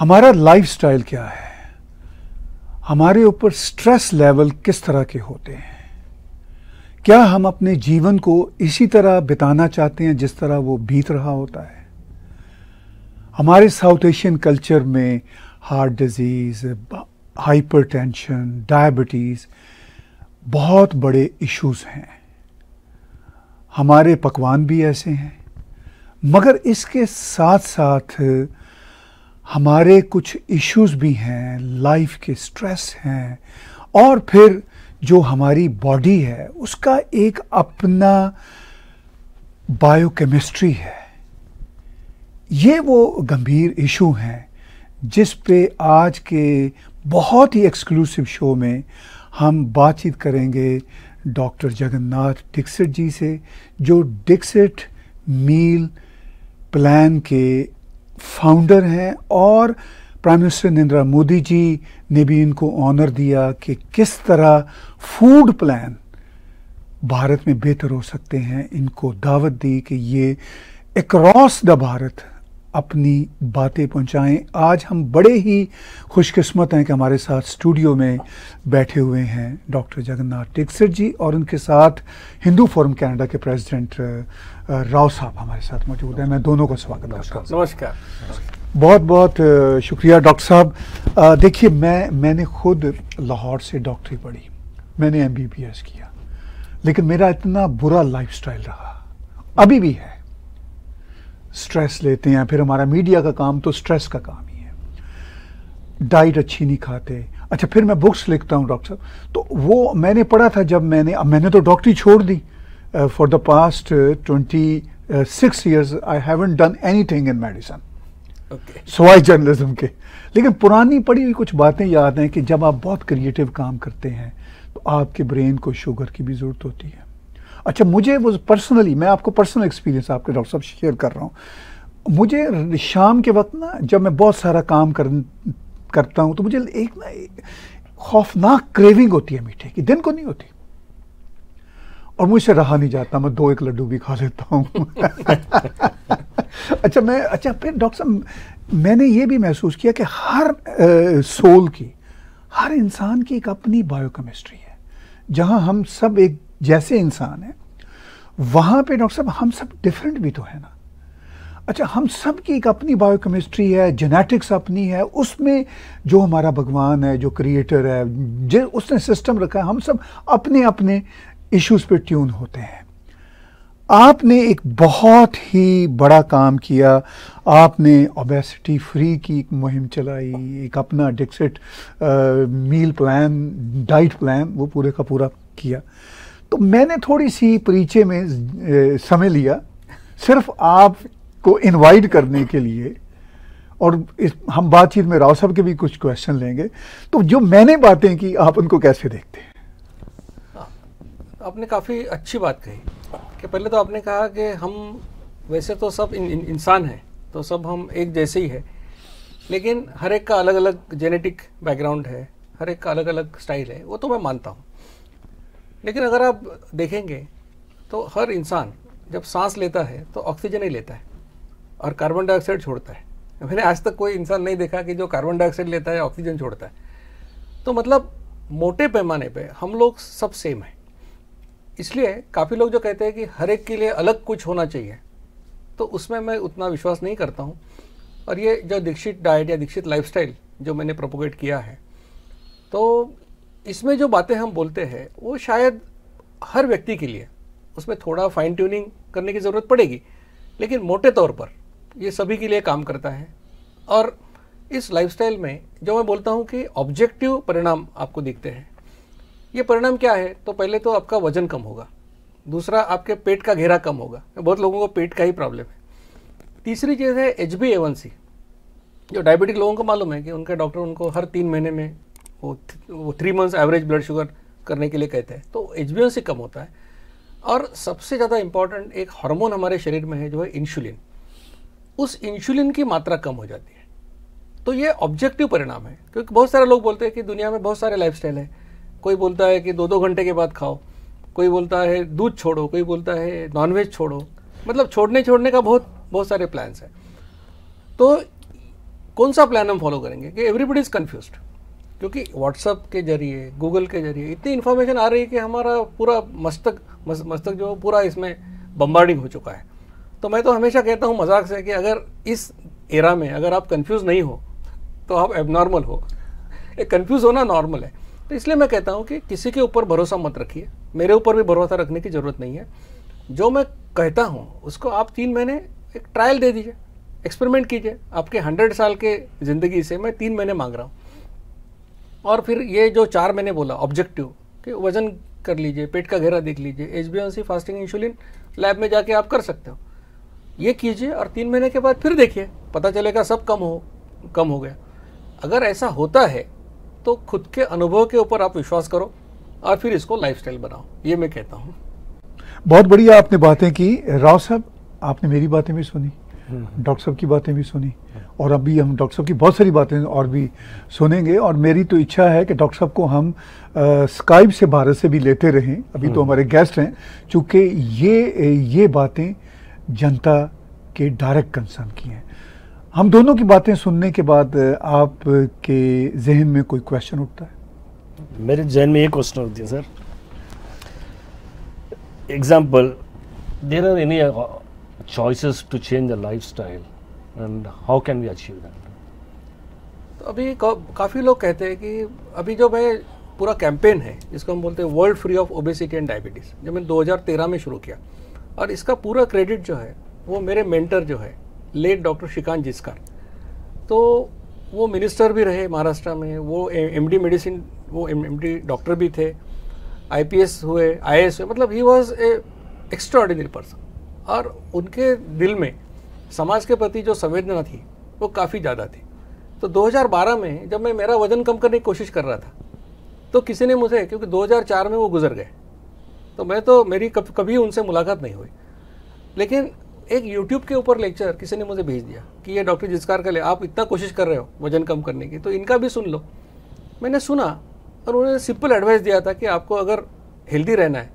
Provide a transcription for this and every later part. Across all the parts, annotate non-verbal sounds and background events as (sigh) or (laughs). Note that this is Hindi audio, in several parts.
हमारा लाइफस्टाइल क्या है हमारे ऊपर स्ट्रेस लेवल किस तरह के होते हैं क्या हम अपने जीवन को इसी तरह बिताना चाहते हैं जिस तरह वो बीत रहा होता है हमारे साउथ एशियन कल्चर में heart disease hypertension diabetes बहुत बड़े इश्यूज हैं हमारे पकवान भी ऐसे हैं मगर इसके साथ साथ हमारे कुछ इश्यूज भी हैं लाइफ के स्ट्रेस हैं और फिर जो हमारी बॉडी है उसका एक अपना बायोकेमिस्ट्री है ये वो गंभीर इशू हैं जिस पे आज के बहुत ही एक्सक्लूसिव शो में हम बातचीत करेंगे डॉक्टर जगन्नाथ डिक्सिट जी से जो डिक्सिट मील प्लान के फाउंडर हैं और प्राइम मिनिस्टर नरेंद्र मोदी जी ने भी इनको ऑनर दिया कि किस तरह फूड प्लान भारत में बेहतर हो सकते हैं इनको दावत दी कि ये अक्रॉस द भारत अपनी बातें पहुंचाएं आज हम बड़े ही खुशकिस्मत हैं कि हमारे साथ स्टूडियो में बैठे हुए हैं डॉक्टर जगन्नाथ टेक्सर जी और उनके साथ हिंदू फोरम कनाडा के प्रेसिडेंट राव साहब हमारे साथ मौजूद हैं मैं दोनों का स्वागत करता हूं नमस्कार बहुत बहुत शुक्रिया डॉक्टर साहब देखिए मैं मैंने खुद लाहौर से डॉक्टरी पढ़ी मैंने एम किया लेकिन मेरा इतना बुरा लाइफ रहा अभी भी है स्ट्रेस लेते हैं फिर हमारा मीडिया का काम तो स्ट्रेस का काम ही है डाइट अच्छी नहीं खाते अच्छा फिर मैं बुक्स लिखता हूँ डॉक्टर साहब तो वो मैंने पढ़ा था जब मैंने अब मैंने तो डॉक्टरी छोड़ दी for the past twenty six years I haven't done anything in medicine सवाई जर्नलिज्म के लेकिन पुरानी पड़ी हुई कुछ बातें याद हैं कि जब आप बहुत क्रिएटिव काम करते हैं तो आपके ब्रेन को शुगर की भी ज़रूरत होती है अच्छा मुझे वो पर्सनली मैं आपको पर्सनल एक्सपीरियंस आपके डॉक्टर साहब शेयर कर रहा हूँ मुझे शाम के वक्त ना जब मैं बहुत सारा काम कर करता हूँ तो मुझे एक ना खौफनाक क्रेविंग होती है मीठे की दिन को नहीं होती और मुझसे रहा नहीं जाता मैं दो एक लड्डू भी खा लेता हूँ (laughs) अच्छा मैं अच्छा फिर डॉक्टर साहब मैंने ये भी महसूस किया कि हर आ, सोल की हर इंसान की एक अपनी बायोकेमिस्ट्री है जहाँ हम सब एक जैसे इंसान है वहाँ पे डॉक्टर साहब हम सब डिफरेंट भी तो है ना अच्छा हम सब की एक अपनी बायोकेमिस्ट्री है जेनेटिक्स अपनी है उसमें जो हमारा भगवान है जो क्रिएटर है जो उसने सिस्टम रखा है हम सब अपने अपने इश्यूज पे ट्यून होते हैं आपने एक बहुत ही बड़ा काम किया आपने ओबेसिटी फ्री की एक मुहिम चलाई एक अपना Dixit meal plan diet plan वो पूरे का पूरा किया तो मैंने थोड़ी सी परिचय में समय लिया सिर्फ आप को इनवाइट करने के लिए और इस हम बातचीत में राव साहब के भी कुछ क्वेश्चन लेंगे तो जो मैंने बातें की आप उनको कैसे देखते हैं हाँ, आपने काफ़ी अच्छी बात कही कि पहले तो आपने कहा कि हम वैसे तो सब इन, इन, इंसान हैं तो सब हम एक जैसे ही है लेकिन हर एक का अलग अलग जेनेटिक बैकग्राउंड है हर एक का अलग अलग स्टाइल है वो तो मैं मानता हूँ लेकिन अगर आप देखेंगे तो हर इंसान जब सांस लेता है तो ऑक्सीजन ही लेता है और कार्बन डाइऑक्साइड छोड़ता है मैंने आज तक कोई इंसान नहीं देखा कि जो कार्बन डाइऑक्साइड लेता है ऑक्सीजन छोड़ता है तो मतलब मोटे पैमाने पे हम लोग सब सेम हैं इसलिए काफ़ी लोग जो कहते हैं कि हर एक के लिए अलग कुछ होना चाहिए तो उसमें मैं उतना विश्वास नहीं करता हूँ और ये जो दीक्षित डाइट या दीक्षित लाइफस्टाइल जो मैंने प्रोपोगेट किया है तो इसमें जो बातें हम बोलते हैं वो शायद हर व्यक्ति के लिए उसमें थोड़ा फाइन ट्यूनिंग करने की ज़रूरत पड़ेगी लेकिन मोटे तौर पर ये सभी के लिए काम करता है और इस लाइफस्टाइल में जो मैं बोलता हूँ कि ऑब्जेक्टिव परिणाम आपको दिखते हैं ये परिणाम क्या है तो पहले तो आपका वजन कम होगा दूसरा आपके पेट का घेरा कम होगा बहुत लोगों को पेट का ही प्रॉब्लम है तीसरी चीज़ है एच बी जो डायबिटिक लोगों को मालूम है कि उनका डॉक्टर उनको हर तीन महीने में वो वो three months average blood sugar करने के लिए कहते हैं तो एच से कम होता है और सबसे ज़्यादा इम्पॉर्टेंट एक हार्मोन हमारे शरीर में है जो है इंसुलिन उस इंसुलिन की मात्रा कम हो जाती है तो ये ऑब्जेक्टिव परिणाम है क्योंकि बहुत सारे लोग बोलते हैं कि दुनिया में बहुत सारे लाइफ है कोई बोलता है कि दो दो घंटे के बाद खाओ कोई बोलता है दूध छोड़ो कोई बोलता है नॉनवेज छोड़ो मतलब छोड़ने छोड़ने का बहुत बहुत सारे प्लान्स हैं तो कौन सा प्लान हम फॉलो करेंगे कि एवरीबडी इज़ कन्फ्यूज क्योंकि व्हाट्सअप के जरिए गूगल के जरिए इतनी इन्फॉर्मेशन आ रही है कि हमारा पूरा मस्तक मस्तक जो पूरा इसमें बम्बार्डिंग हो चुका है तो मैं तो हमेशा कहता हूँ मजाक से कि अगर इस एरा में अगर आप कन्फ्यूज़ नहीं हो तो आप एबनॉर्मल हो एक कन्फ्यूज़ होना नॉर्मल है तो इसलिए मैं कहता हूँ कि किसी के ऊपर भरोसा मत रखिए मेरे ऊपर भी भरोसा रखने की ज़रूरत नहीं है जो मैं कहता हूँ उसको आप तीन महीने एक ट्रायल दे दीजिए एक्सपेरिमेंट कीजिए आपके हंड्रेड साल के ज़िंदगी से मैं तीन महीने मांग रहा हूँ और फिर ये जो चार मैंने बोला ऑब्जेक्टिव कि वजन कर लीजिए पेट का घेरा देख लीजिए H B C fasting insulin lab में जाके आप कर सकते हो ये कीजिए और तीन महीने के बाद फिर देखिए पता चलेगा सब कम हो कम हो गया अगर ऐसा होता है तो खुद के अनुभव के ऊपर आप विश्वास करो और फिर इसको लाइफस्टाइल बनाओ ये मैं कहता हूँ बहुत बढ़िया आपने बातें की राव साहब आपने मेरी बातें भी सुनी हम्म। डॉक्टर साहब की बातें भी सुनी और अभी हम डॉक्टर साहब की बहुत सारी बातें और भी सुनेंगे और मेरी तो इच्छा है कि डॉक्टर साहब को हम स्काइप से भारत से भी लेते रहें अभी तो हम्म। हमारे गेस्ट हैं चूँकि ये ये बातें जनता के डायरेक्ट कंसर्न की हैं हम दोनों की बातें सुनने के बाद आपके जहन में कोई क्वेश्चन उठता है मेरे जहन में ये क्वेश्चन उठती है sir example there are any to change the lifestyle and how can we achieve that तो अभी का, काफ़ी लोग कहते हैं कि अभी जो मैं पूरा कैंपेन है जिसको हम बोलते हैं world free of obesity and diabetes जो मैंने 2013 में शुरू किया और इसका पूरा क्रेडिट जो है वो मेरे मेंटर जो है लेट डॉक्टर श्रीकांत जिसका तो वो मिनिस्टर भी रहे महाराष्ट्र में वो एमडी मेडिसिन वो एमडी डॉक्टर भी थे आईपीएस हुए आईएएस हुए मतलब he was a extraordinary person और उनके दिल में समाज के प्रति जो संवेदना थी वो काफ़ी ज़्यादा थी तो 2012 में जब मैं मेरा वज़न कम करने की कोशिश कर रहा था तो किसी ने मुझे क्योंकि 2004 में वो गुजर गए तो मैं तो मेरी कभ, कभी उनसे मुलाकात नहीं हुई लेकिन एक यूट्यूब के ऊपर लेक्चर किसी ने मुझे भेज दिया कि ये डॉक्टर जिसकार का ले आप इतना कोशिश कर रहे हो वज़न कम करने की तो इनका भी सुन लो मैंने सुना और उन्होंने सिंपल एडवाइस दिया था कि आपको अगर हेल्दी रहना है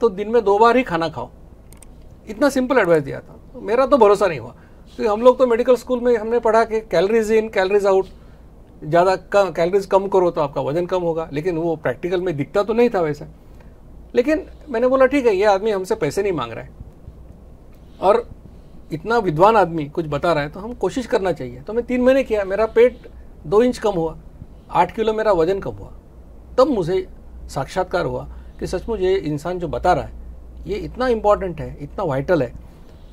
तो दिन में दो बार ही खाना खाओ इतना सिंपल एडवाइस दिया था तो मेरा तो भरोसा नहीं हुआ तो हम लोग तो मेडिकल स्कूल में हमने पढ़ा कि कैलरीज इन कैलरीज आउट ज़्यादा कैलरीज कम करो तो आपका वजन कम होगा लेकिन वो प्रैक्टिकल में दिखता तो नहीं था वैसे लेकिन मैंने बोला ठीक है ये आदमी हमसे पैसे नहीं मांग रहा है और इतना विद्वान आदमी कुछ बता रहा है तो हम कोशिश करना चाहिए तो मैं तीन महीने किया मेरा पेट दो इंच कम हुआ आठ किलो मेरा वजन कम हुआ तब मुझे साक्षात्कार हुआ कि सचमुच ये इंसान जो बता रहा है ये इतना इम्पॉर्टेंट है इतना वाइटल है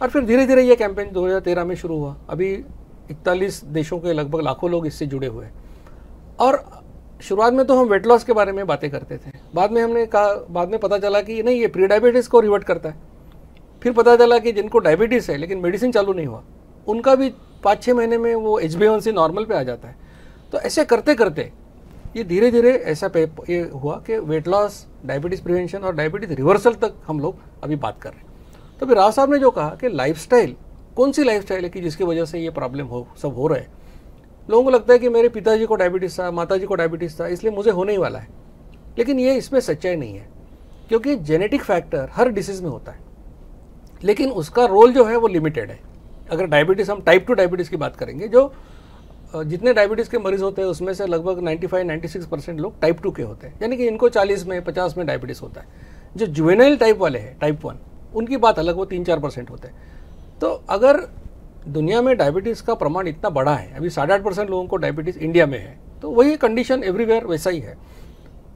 और फिर धीरे धीरे ये कैंपेन 2013 में शुरू हुआ अभी इकतालीस देशों के लगभग लाखों लोग इससे जुड़े हुए और शुरुआत में तो हम वेट लॉस के बारे में बातें करते थे बाद में हमने कहा बाद में पता चला कि नहीं ये प्री डायबिटीज़ को रिवर्ट करता है फिर पता चला कि जिनको डायबिटीज़ है लेकिन मेडिसिन चालू नहीं हुआ उनका भी पाँच छः महीने में वो एच बी नॉर्मल पर आ जाता है तो ऐसे करते करते ये धीरे धीरे ऐसा ये हुआ कि वेट लॉस डायबिटीज़ प्रिवेंशन और डायबिटीज़ रिवर्सल तक हम लोग अभी बात कर रहे हैं तो फिर राव साहब ने जो कहा कि लाइफ कौन सी लाइफ है कि जिसकी वजह से ये प्रॉब्लम हो सब हो रहे लोगों को लगता है कि मेरे पिताजी को डायबिटीज़ था माता को डायबिटीज़ था इसलिए मुझे होने ही वाला है लेकिन ये इसमें सच्चाई नहीं है क्योंकि जेनेटिक फैक्टर हर डिसीज़ में होता है लेकिन उसका रोल जो है वो लिमिटेड है अगर डायबिटीज़ हम टाइप टू डायबिटीज़ की बात करेंगे जो जितने डायबिटीज़ के मरीज होते हैं उसमें से लगभग 95 96 परसेंट लोग टाइप टू के होते हैं यानी कि इनको 40 में 50 में डायबिटीज़ होता है जो जुवेनाइल टाइप वाले हैं टाइप वन उनकी बात अलग वो तीन चार परसेंट होते हैं तो अगर दुनिया में डायबिटीज़ का प्रमाण इतना बड़ा है अभी साढ़े आठ परसेंट लोगों को डायबिटीज़ इंडिया में है तो वही कंडीशन एवरीवेयर वैसा ही है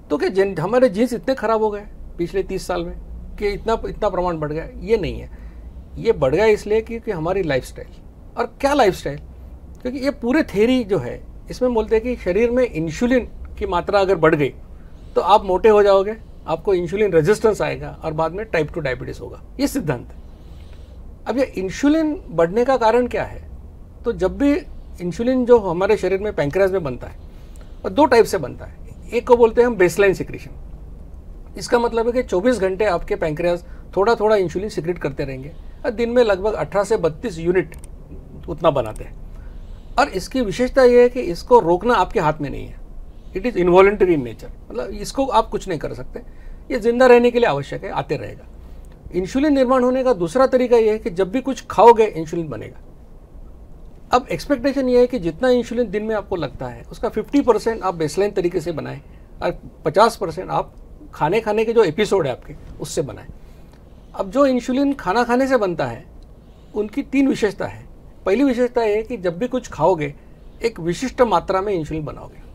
तो क्या जिन हमारे जीन्स इतने खराब हो गए पिछले तीस साल में कि इतना इतना प्रमाण बढ़ गया ये नहीं है ये बढ़ गया इसलिए क्योंकि हमारी लाइफ और क्या लाइफ क्योंकि ये पूरे थेरी जो है इसमें बोलते हैं कि शरीर में इंसुलिन की मात्रा अगर बढ़ गई तो आप मोटे हो जाओगे आपको इंसुलिन रेजिस्टेंस आएगा और बाद में टाइप टू डायबिटीज होगा ये सिद्धांत है अब ये इंसुलिन बढ़ने का कारण क्या है तो जब भी इंसुलिन जो हमारे शरीर में पैंक्रियाज में बनता है और दो टाइप से बनता है एक को बोलते हैं हम बेसलाइन सिक्रीशन इसका मतलब है कि 24 घंटे आपके पैंक्रियाज थोड़ा थोड़ा इंसुलिन सिक्रेट करते रहेंगे और दिन में लगभग 18 से 32 यूनिट उतना बनाते हैं और इसकी विशेषता यह है कि इसको रोकना आपके हाथ में नहीं है it is involuntary in nature मतलब इसको आप कुछ नहीं कर सकते ये जिंदा रहने के लिए आवश्यक है आते रहेगा इंसुलिन निर्माण होने का दूसरा तरीका यह है कि जब भी कुछ खाओगे इंसुलिन बनेगा अब एक्सपेक्टेशन ये है कि जितना इंसुलिन दिन में आपको लगता है उसका 50 परसेंट आप बेसलाइन तरीके से बनाएं और 50 परसेंट आप खाने खाने के जो एपिसोड है आपके उससे बनाएं अब जो इंसुलिन खाना खाने से बनता है उनकी तीन विशेषता है पहली विशेषता यह है कि जब भी कुछ खाओगे एक विशिष्ट मात्रा में इंसुलिन बनाओगे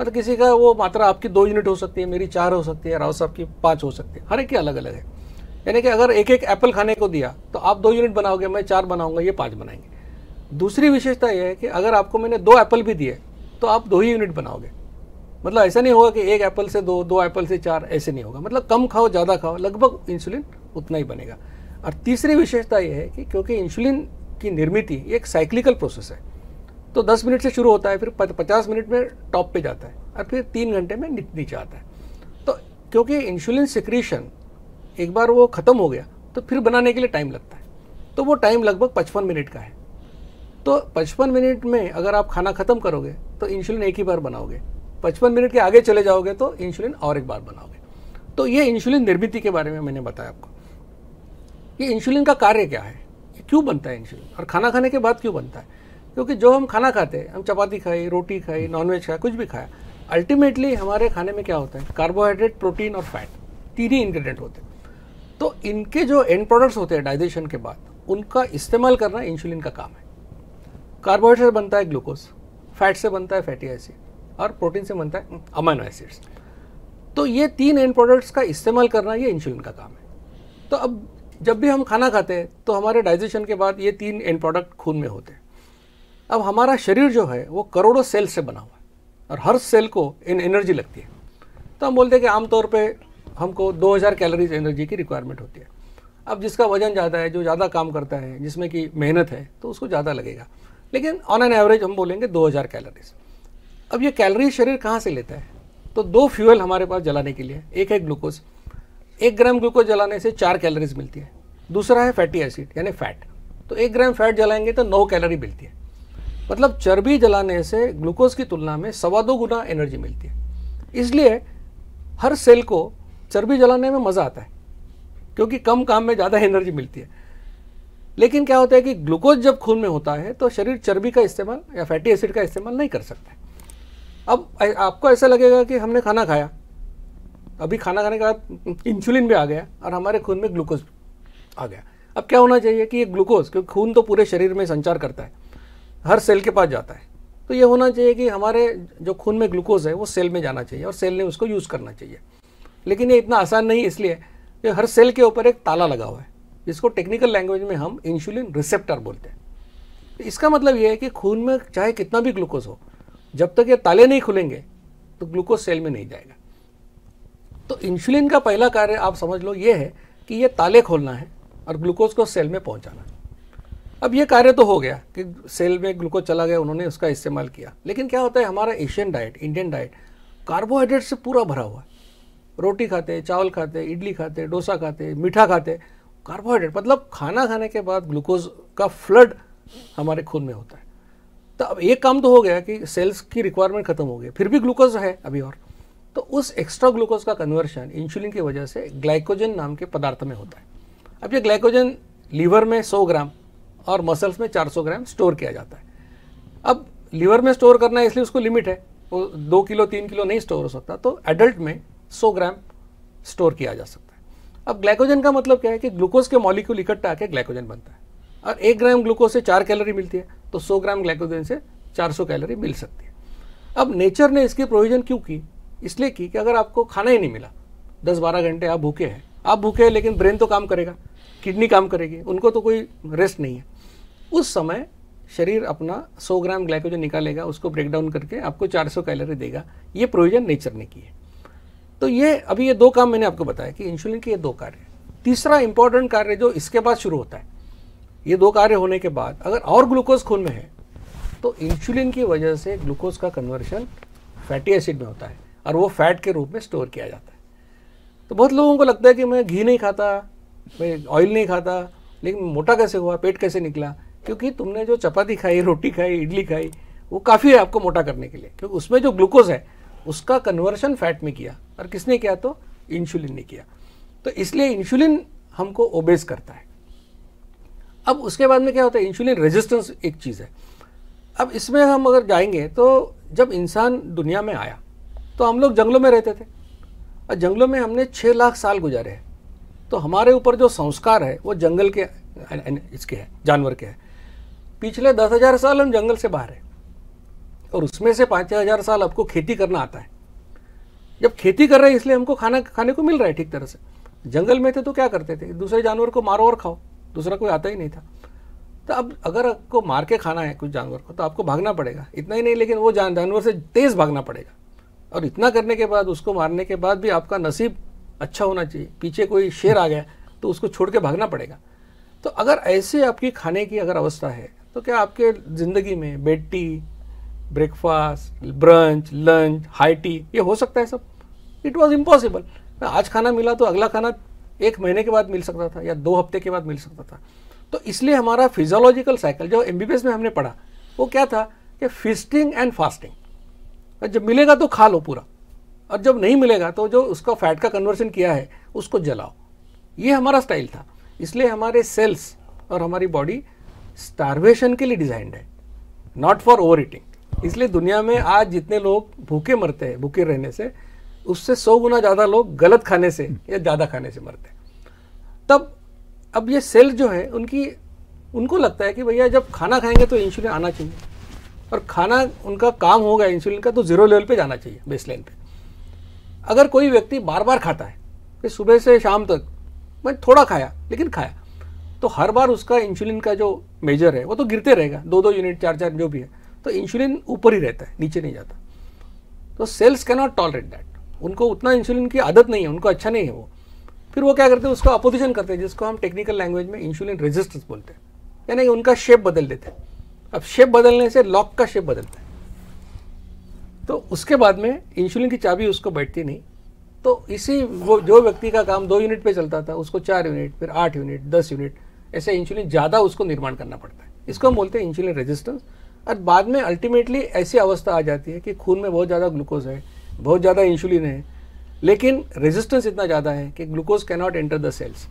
मतलब किसी का वो मात्रा आपकी दो यूनिट हो सकती है मेरी चार हो सकती है राव साहब की पाँच हो सकती है हर एक की अलग अलग है यानी कि अगर एक एक एप्पल खाने को दिया तो आप दो यूनिट बनाओगे मैं चार बनाऊंगा ये पाँच बनाएंगे दूसरी विशेषता यह है कि अगर आपको मैंने दो एप्पल भी दिए तो आप दो ही यूनिट बनाओगे मतलब ऐसा नहीं होगा कि एक एप्पल से दो दो एप्पल से चार ऐसे नहीं होगा मतलब कम खाओ ज़्यादा खाओ लगभग इंसुलिन उतना ही बनेगा और तीसरी विशेषता यह है कि क्योंकि इंसुलिन की निर्मित एक साइक्लिकल प्रोसेस है तो दस मिनट से शुरू होता है फिर पचास मिनट में टॉप पे जाता है और फिर तीन घंटे में नीचे आता है तो क्योंकि इंसुलिन सिक्रीशन एक बार वो ख़त्म हो गया तो फिर बनाने के लिए टाइम लगता है तो वो टाइम लगभग पचपन मिनट का है तो पचपन मिनट में अगर आप खाना ख़त्म करोगे तो इंसुलिन एक ही बार बनाओगे पचपन मिनट के आगे चले जाओगे तो इंसुलिन और एक बार बनाओगे तो ये इंसुलिन निर्मित के बारे में मैंने बताया आपको ये इंसुलिन का कार्य क्या है क्यों बनता है इंसुलिन और खाना खाने के बाद क्यों बनता है क्योंकि जो हम खाना खाते हैं हम चपाती खाई रोटी खाई नॉनवेज खाए कुछ भी खाया अल्टीमेटली हमारे खाने में क्या होता है कार्बोहाइड्रेट प्रोटीन और फैट तीन ही इंग्रेडिएंट होते हैं तो इनके जो एंड प्रोडक्ट्स होते हैं डाइजेशन के बाद उनका इस्तेमाल करना इंसुलिन का काम है कार्बोहाइड्रेट से बनता है ग्लूकोज फैट से बनता है फैटी एसिड और प्रोटीन से बनता है अमाइनो एसिड्स तो ये तीन एंड प्रोडक्ट्स का इस्तेमाल करना ये इंसुलिन का काम है तो अब जब भी हम खाना खाते हैं तो हमारे डाइजेशन के बाद ये तीन एंड प्रोडक्ट खून में होते हैं अब हमारा शरीर जो है वो करोड़ों सेल से बना हुआ है और हर सेल को इन एनर्जी लगती है तो हम बोलते हैं कि आमतौर पर हमको 2000 कैलोरीज एनर्जी की रिक्वायरमेंट होती है अब जिसका वजन ज़्यादा है जो ज़्यादा काम करता है जिसमें कि मेहनत है तो उसको ज़्यादा लगेगा लेकिन ऑन एन एवरेज हम बोलेंगे 2000 कैलोरीज अब ये कैलोरी शरीर कहाँ से लेता है तो दो फ्यूल हमारे पास जलाने के लिए एक है ग्लूकोज एक ग्राम ग्लूकोज जलाने से चार कैलोरीज मिलती है दूसरा है फैटी एसिड यानी फैट तो एक ग्राम फैट जलाएंगे तो नौ कैलोरी मिलती है मतलब चर्बी जलाने से ग्लूकोज की तुलना में सवा दो गुना एनर्जी मिलती है इसलिए हर सेल को चर्बी जलाने में मज़ा आता है क्योंकि कम काम में ज़्यादा एनर्जी मिलती है लेकिन क्या होता है कि ग्लूकोज जब खून में होता है तो शरीर चर्बी का इस्तेमाल या फैटी एसिड का इस्तेमाल नहीं कर सकता है अब आपको ऐसा लगेगा कि हमने खाना खाया अभी खाना खाने के बाद इंसुलिन भी आ गया और हमारे खून में ग्लूकोज आ गया अब क्या होना चाहिए कि ये ग्लूकोज क्योंकि खून तो पूरे शरीर में संचार करता है हर सेल के पास जाता है तो ये होना चाहिए कि हमारे जो खून में ग्लूकोज है वो सेल में जाना चाहिए और सेल ने उसको यूज़ करना चाहिए लेकिन ये इतना आसान नहीं इसलिए कि हर सेल के ऊपर एक ताला लगा हुआ है जिसको टेक्निकल लैंग्वेज में हम इंसुलिन रिसेप्टर बोलते हैं तो इसका मतलब ये है कि खून में चाहे कितना भी ग्लूकोज हो जब तक ये ताले नहीं खुलेंगे तो ग्लूकोज सेल में नहीं जाएगा तो इंसुलिन का पहला कार्य आप समझ लो ये है कि ये ताले खोलना है और ग्लूकोज को सेल में पहुंचाना अब ये कार्य तो हो गया कि सेल में ग्लूकोज चला गया उन्होंने उसका इस्तेमाल किया लेकिन क्या होता है हमारा Asian diet Indian diet carbohydrate से पूरा भरा हुआ है रोटी खाते चावल खाते इडली खाते डोसा खाते मीठा खाते कार्बोहाइड्रेट मतलब खाना खाने के बाद ग्लूकोज का फ्लड हमारे खून में होता है तो अब एक काम तो हो गया कि सेल्स की रिक्वायरमेंट खत्म हो गई फिर भी ग्लूकोज है अभी और तो उस एक्स्ट्रा ग्लूकोज का कन्वर्शन इंसुलिन की वजह से ग्लाइकोजन नाम के पदार्थ में होता है अब ये ग्लाइकोजन लीवर में 100 ग्राम और मसल्स में 400 ग्राम स्टोर किया जाता है अब लीवर में स्टोर करना है इसलिए उसको लिमिट है वो दो किलो तीन किलो नहीं स्टोर हो सकता तो एडल्ट में सौ ग्राम स्टोर किया जा सकता है अब ग्लाइकोजन का मतलब क्या है कि ग्लूकोज के मॉलिक्यूल इकट्ठा आके ग्लाइकोजन बनता है और एक ग्राम ग्लूकोज से चार कैलोरी मिलती है तो सौ ग्राम ग्लाइकोजन से चार सौ कैलोरी मिल सकती है अब नेचर ने इसकी प्रोविजन क्यों की इसलिए की कि अगर आपको खाना ही नहीं मिला दस बारह घंटे आप भूखे हैं आप भूखे हैं लेकिन ब्रेन तो काम करेगा किडनी काम करेगी उनको तो कोई रेस्ट नहीं है उस समय शरीर अपना 100 ग्राम ग्लाइकोजन निकालेगा उसको ब्रेक डाउन करके आपको 400 कैलोरी देगा ये प्रोविजन नेचर ने की है तो ये अभी ये दो काम मैंने आपको बताया कि इंसुलिन के ये दो कार्य तीसरा इंपॉर्टेंट कार्य जो इसके बाद शुरू होता है ये दो कार्य होने के बाद अगर और ग्लूकोज खून में है तो इंसुलिन की वजह से ग्लूकोज का कन्वर्शन फैटी एसिड में होता है और वो फैट के रूप में स्टोर किया जाता है तो बहुत लोगों को लगता है कि मैं घी नहीं खाता मैं ऑयल नहीं खाता लेकिन मोटा कैसे हुआ पेट कैसे निकला क्योंकि तुमने जो चपाती खाई रोटी खाई इडली खाई वो काफ़ी है आपको मोटा करने के लिए क्योंकि उसमें जो ग्लूकोज है उसका कन्वर्शन फैट में किया और किसने किया तो इंसुलिन ने किया तो इसलिए इंसुलिन हमको ओबेस करता है अब उसके बाद में क्या होता है इंसुलिन रेजिस्टेंस एक चीज़ है अब इसमें हम अगर जाएंगे तो जब इंसान दुनिया में आया तो हम लोग जंगलों में रहते थे और जंगलों में हमने छः लाख साल गुजारे हैं तो हमारे ऊपर जो संस्कार है वो जंगल के इसके हैं जानवर के हैं पिछले दस हजार साल हम जंगल से बाहर हैं और उसमें से पाँच हजार साल आपको खेती करना आता है जब खेती कर रहे हैं इसलिए हमको खाना खाने को मिल रहा है ठीक तरह से जंगल में थे तो क्या करते थे दूसरे जानवर को मारो और खाओ दूसरा कोई आता ही नहीं था तो अब अगर आपको मार के खाना है कुछ जानवर को तो आपको भागना पड़ेगा इतना ही नहीं लेकिन वो जान जानवर से तेज़ भागना पड़ेगा और इतना करने के बाद उसको मारने के बाद भी आपका नसीब अच्छा होना चाहिए पीछे कोई शेर आ गया तो उसको छोड़ के भागना पड़ेगा तो अगर ऐसे आपकी खाने की अगर अवस्था है तो क्या आपके ज़िंदगी में bed tea breakfast brunch lunch high tea ये हो सकता है सब इट वॉज इम्पॉसिबल आज खाना मिला तो अगला खाना एक महीने के बाद मिल सकता था या दो हफ्ते के बाद मिल सकता था तो इसलिए हमारा फिजोलॉजिकल साइकिल जो एम में हमने पढ़ा वो क्या था कि फिस्टिंग एंड फास्टिंग जब मिलेगा तो खा लो पूरा और जब नहीं मिलेगा तो जो उसका फैट का कन्वर्सन किया है उसको जलाओ ये हमारा स्टाइल था इसलिए हमारे सेल्स और हमारी बॉडी स्टार्वेशन के लिए डिजाइंड है नॉट फॉर ओवर ईटिंग इसलिए दुनिया में आज जितने लोग भूखे मरते हैं भूखे रहने से उससे सौ गुना ज़्यादा लोग गलत खाने से या ज़्यादा खाने से मरते हैं तब अब ये सेल जो है उनकी उनको लगता है कि भैया जब खाना खाएंगे तो इंसुलिन आना चाहिए और खाना उनका काम होगा इंसुलिन का तो ज़ीरो लेवल पे जाना चाहिए बेस लाइन पे अगर कोई व्यक्ति बार बार खाता है कि सुबह से शाम तक मैं थोड़ा खाया लेकिन खाया तो हर बार उसका इंसुलिन का जो मेजर है वो तो गिरते रहेगा दो दो यूनिट चार चार जो भी है तो इंसुलिन ऊपर ही रहता है नीचे नहीं जाता तो cells can not tolerate that उनको उतना इंसुलिन की आदत नहीं है उनको अच्छा नहीं है वो फिर वो क्या करते हैं उसका अपोजिशन करते हैं जिसको हम टेक्निकल लैंग्वेज में इंसुलिन रेजिस्टेंस बोलते हैं यानी कि उनका शेप बदल देते हैं अब शेप बदलने से लॉक का शेप बदलता है तो उसके बाद में इंसुलिन की चाबी उसको बैठती नहीं तो इसी वो जो व्यक्ति का काम दो यूनिट पे चलता था उसको चार यूनिट फिर आठ यूनिट दस यूनिट ऐसे इंसुलिन ज़्यादा उसको निर्माण करना पड़ता है इसको हम बोलते हैं इंसुलिन रेजिस्टेंस और बाद में अल्टीमेटली ऐसी अवस्था आ जाती है कि खून में बहुत ज़्यादा ग्लूकोज है बहुत ज़्यादा इंसुलिन है लेकिन रेजिस्टेंस इतना ज़्यादा है कि glucose cannot enter the cells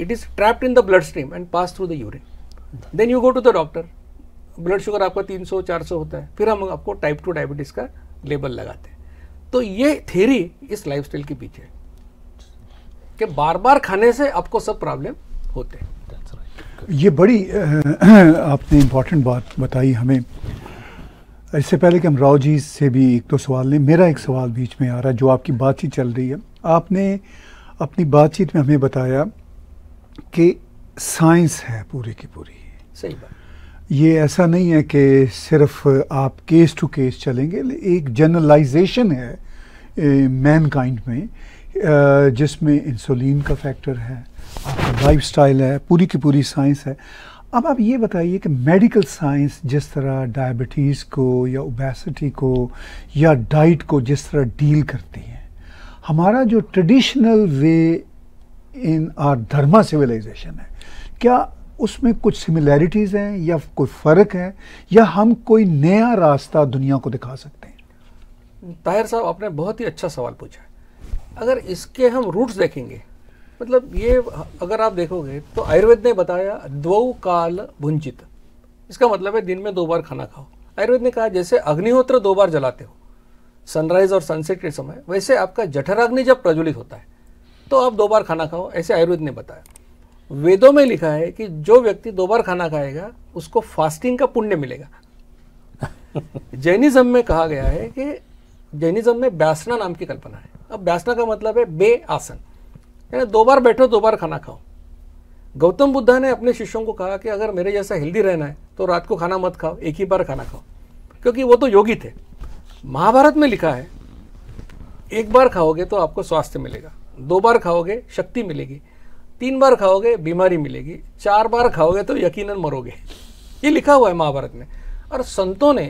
it is trapped in the blood stream and pass through the urine then you go to the doctor blood sugar आपका 300 400 होता है फिर हम आपको टाइप टू डायबिटीज़ का लेबल लगाते हैं तो ये थेरी इस स्टाइल के पीछे है कि बार बार खाने से आपको सब प्रॉब्लम होते हैं ये बड़ी आपने इम्पॉर्टेंट बात बताई हमें इससे पहले कि हम राव जी से भी एक तो सवाल लें मेरा एक सवाल बीच में आ रहा है जो आपकी बातचीत चल रही है आपने अपनी बातचीत में हमें बताया कि साइंस है पूरी की पूरी सही बात ये ऐसा नहीं है कि सिर्फ आप केस टू केस चलेंगे एक जनरलाइजेशन है मैनकाइंड में जिसमें इंसुलिन का फैक्टर है आपका लाइफ स्टाइल है पूरी की पूरी साइंस है अब आप ये बताइए कि मेडिकल साइंस जिस तरह डायबिटीज़ को या ओबेसिटी को या डाइट को जिस तरह डील करती है हमारा जो traditional way in our dharma civilisation है क्या उसमें कुछ सिमिलैरिटीज़ हैं या कोई फ़र्क है या हम कोई नया रास्ता दुनिया को दिखा सकते हैं ताहिर साहब आपने बहुत ही अच्छा सवाल पूछा है अगर इसके हम रूट्स देखेंगे मतलब ये अगर आप देखोगे तो आयुर्वेद ने बताया द्वौ काल भुंजित इसका मतलब है दिन में दो बार खाना खाओ आयुर्वेद ने कहा जैसे अग्निहोत्र दो बार जलाते हो सनराइज और सनसेट के समय वैसे आपका जठराग्नि जब प्रज्वलित होता है तो आप दो बार खाना खाओ ऐसे आयुर्वेद ने बताया वेदों में लिखा है कि जो व्यक्ति दो बार खाना खाएगा उसको फास्टिंग का पुण्य मिलेगा (laughs) जैनिज्म में कहा गया है कि जैनिज्म में ब्यासना नाम की कल्पना है अब ब्यासना का मतलब है बे आसन यानी दो बार बैठो दो बार खाना खाओ गौतम बुद्धा ने अपने शिष्यों को कहा कि अगर मेरे जैसा हेल्दी रहना है तो रात को खाना मत खाओ एक ही बार खाना खाओ क्योंकि वो तो योगी थे महाभारत में लिखा है एक बार खाओगे तो आपको स्वास्थ्य मिलेगा दो बार खाओगे शक्ति मिलेगी तीन बार खाओगे बीमारी मिलेगी चार बार खाओगे तो यकीनन मरोगे ये लिखा हुआ है महाभारत में और संतों ने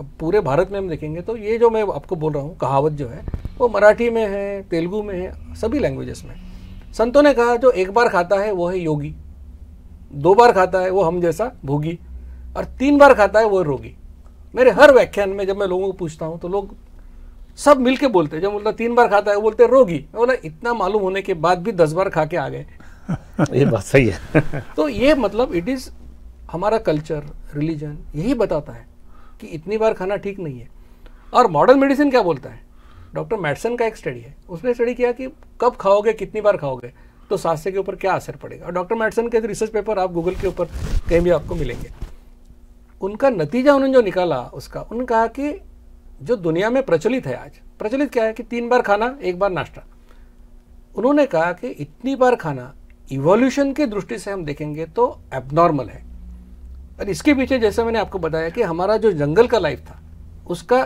अब पूरे भारत में हम देखेंगे तो ये जो मैं आपको बोल रहा हूँ कहावत जो है वो मराठी में है तेलुगु में है सभी लैंग्वेजेस में संतों ने कहा जो एक बार खाता है वो है योगी दो बार खाता है वो हम जैसा भोगी और तीन बार खाता है वो रोगी मेरे हर व्याख्यान में जब मैं लोगों को पूछता हूँ तो लोग सब मिलके बोलते हैं जब बोलता तीन बार खाता है वो बोलते रोगी बोला इतना मालूम होने के बाद भी दस बार खा के आ गए (laughs) ये बात सही है (laughs) तो ये मतलब इट इज हमारा कल्चर रिलीजन यही बताता है कि इतनी बार खाना ठीक नहीं है और मॉडर्न मेडिसिन क्या बोलता है डॉक्टर मेडिसन का एक स्टडी है उसने स्टडी किया कि कब खाओगे कितनी बार खाओगे तो स्वास्थ्य के ऊपर क्या असर पड़ेगा और डॉक्टर मेडसन के रिसर्च पेपर आप गूगल के ऊपर कहीं भी आपको मिलेंगे उनका नतीजा उन्होंने जो निकाला उसका उन्होंने कहा कि जो दुनिया में प्रचलित है आज प्रचलित क्या है कि तीन बार खाना एक बार नाश्ता उन्होंने कहा कि इतनी बार खाना इवोल्यूशन की दृष्टि से हम देखेंगे तो एबनॉर्मल है और इसके पीछे जैसे मैंने आपको बताया कि हमारा जो जंगल का लाइफ था उसका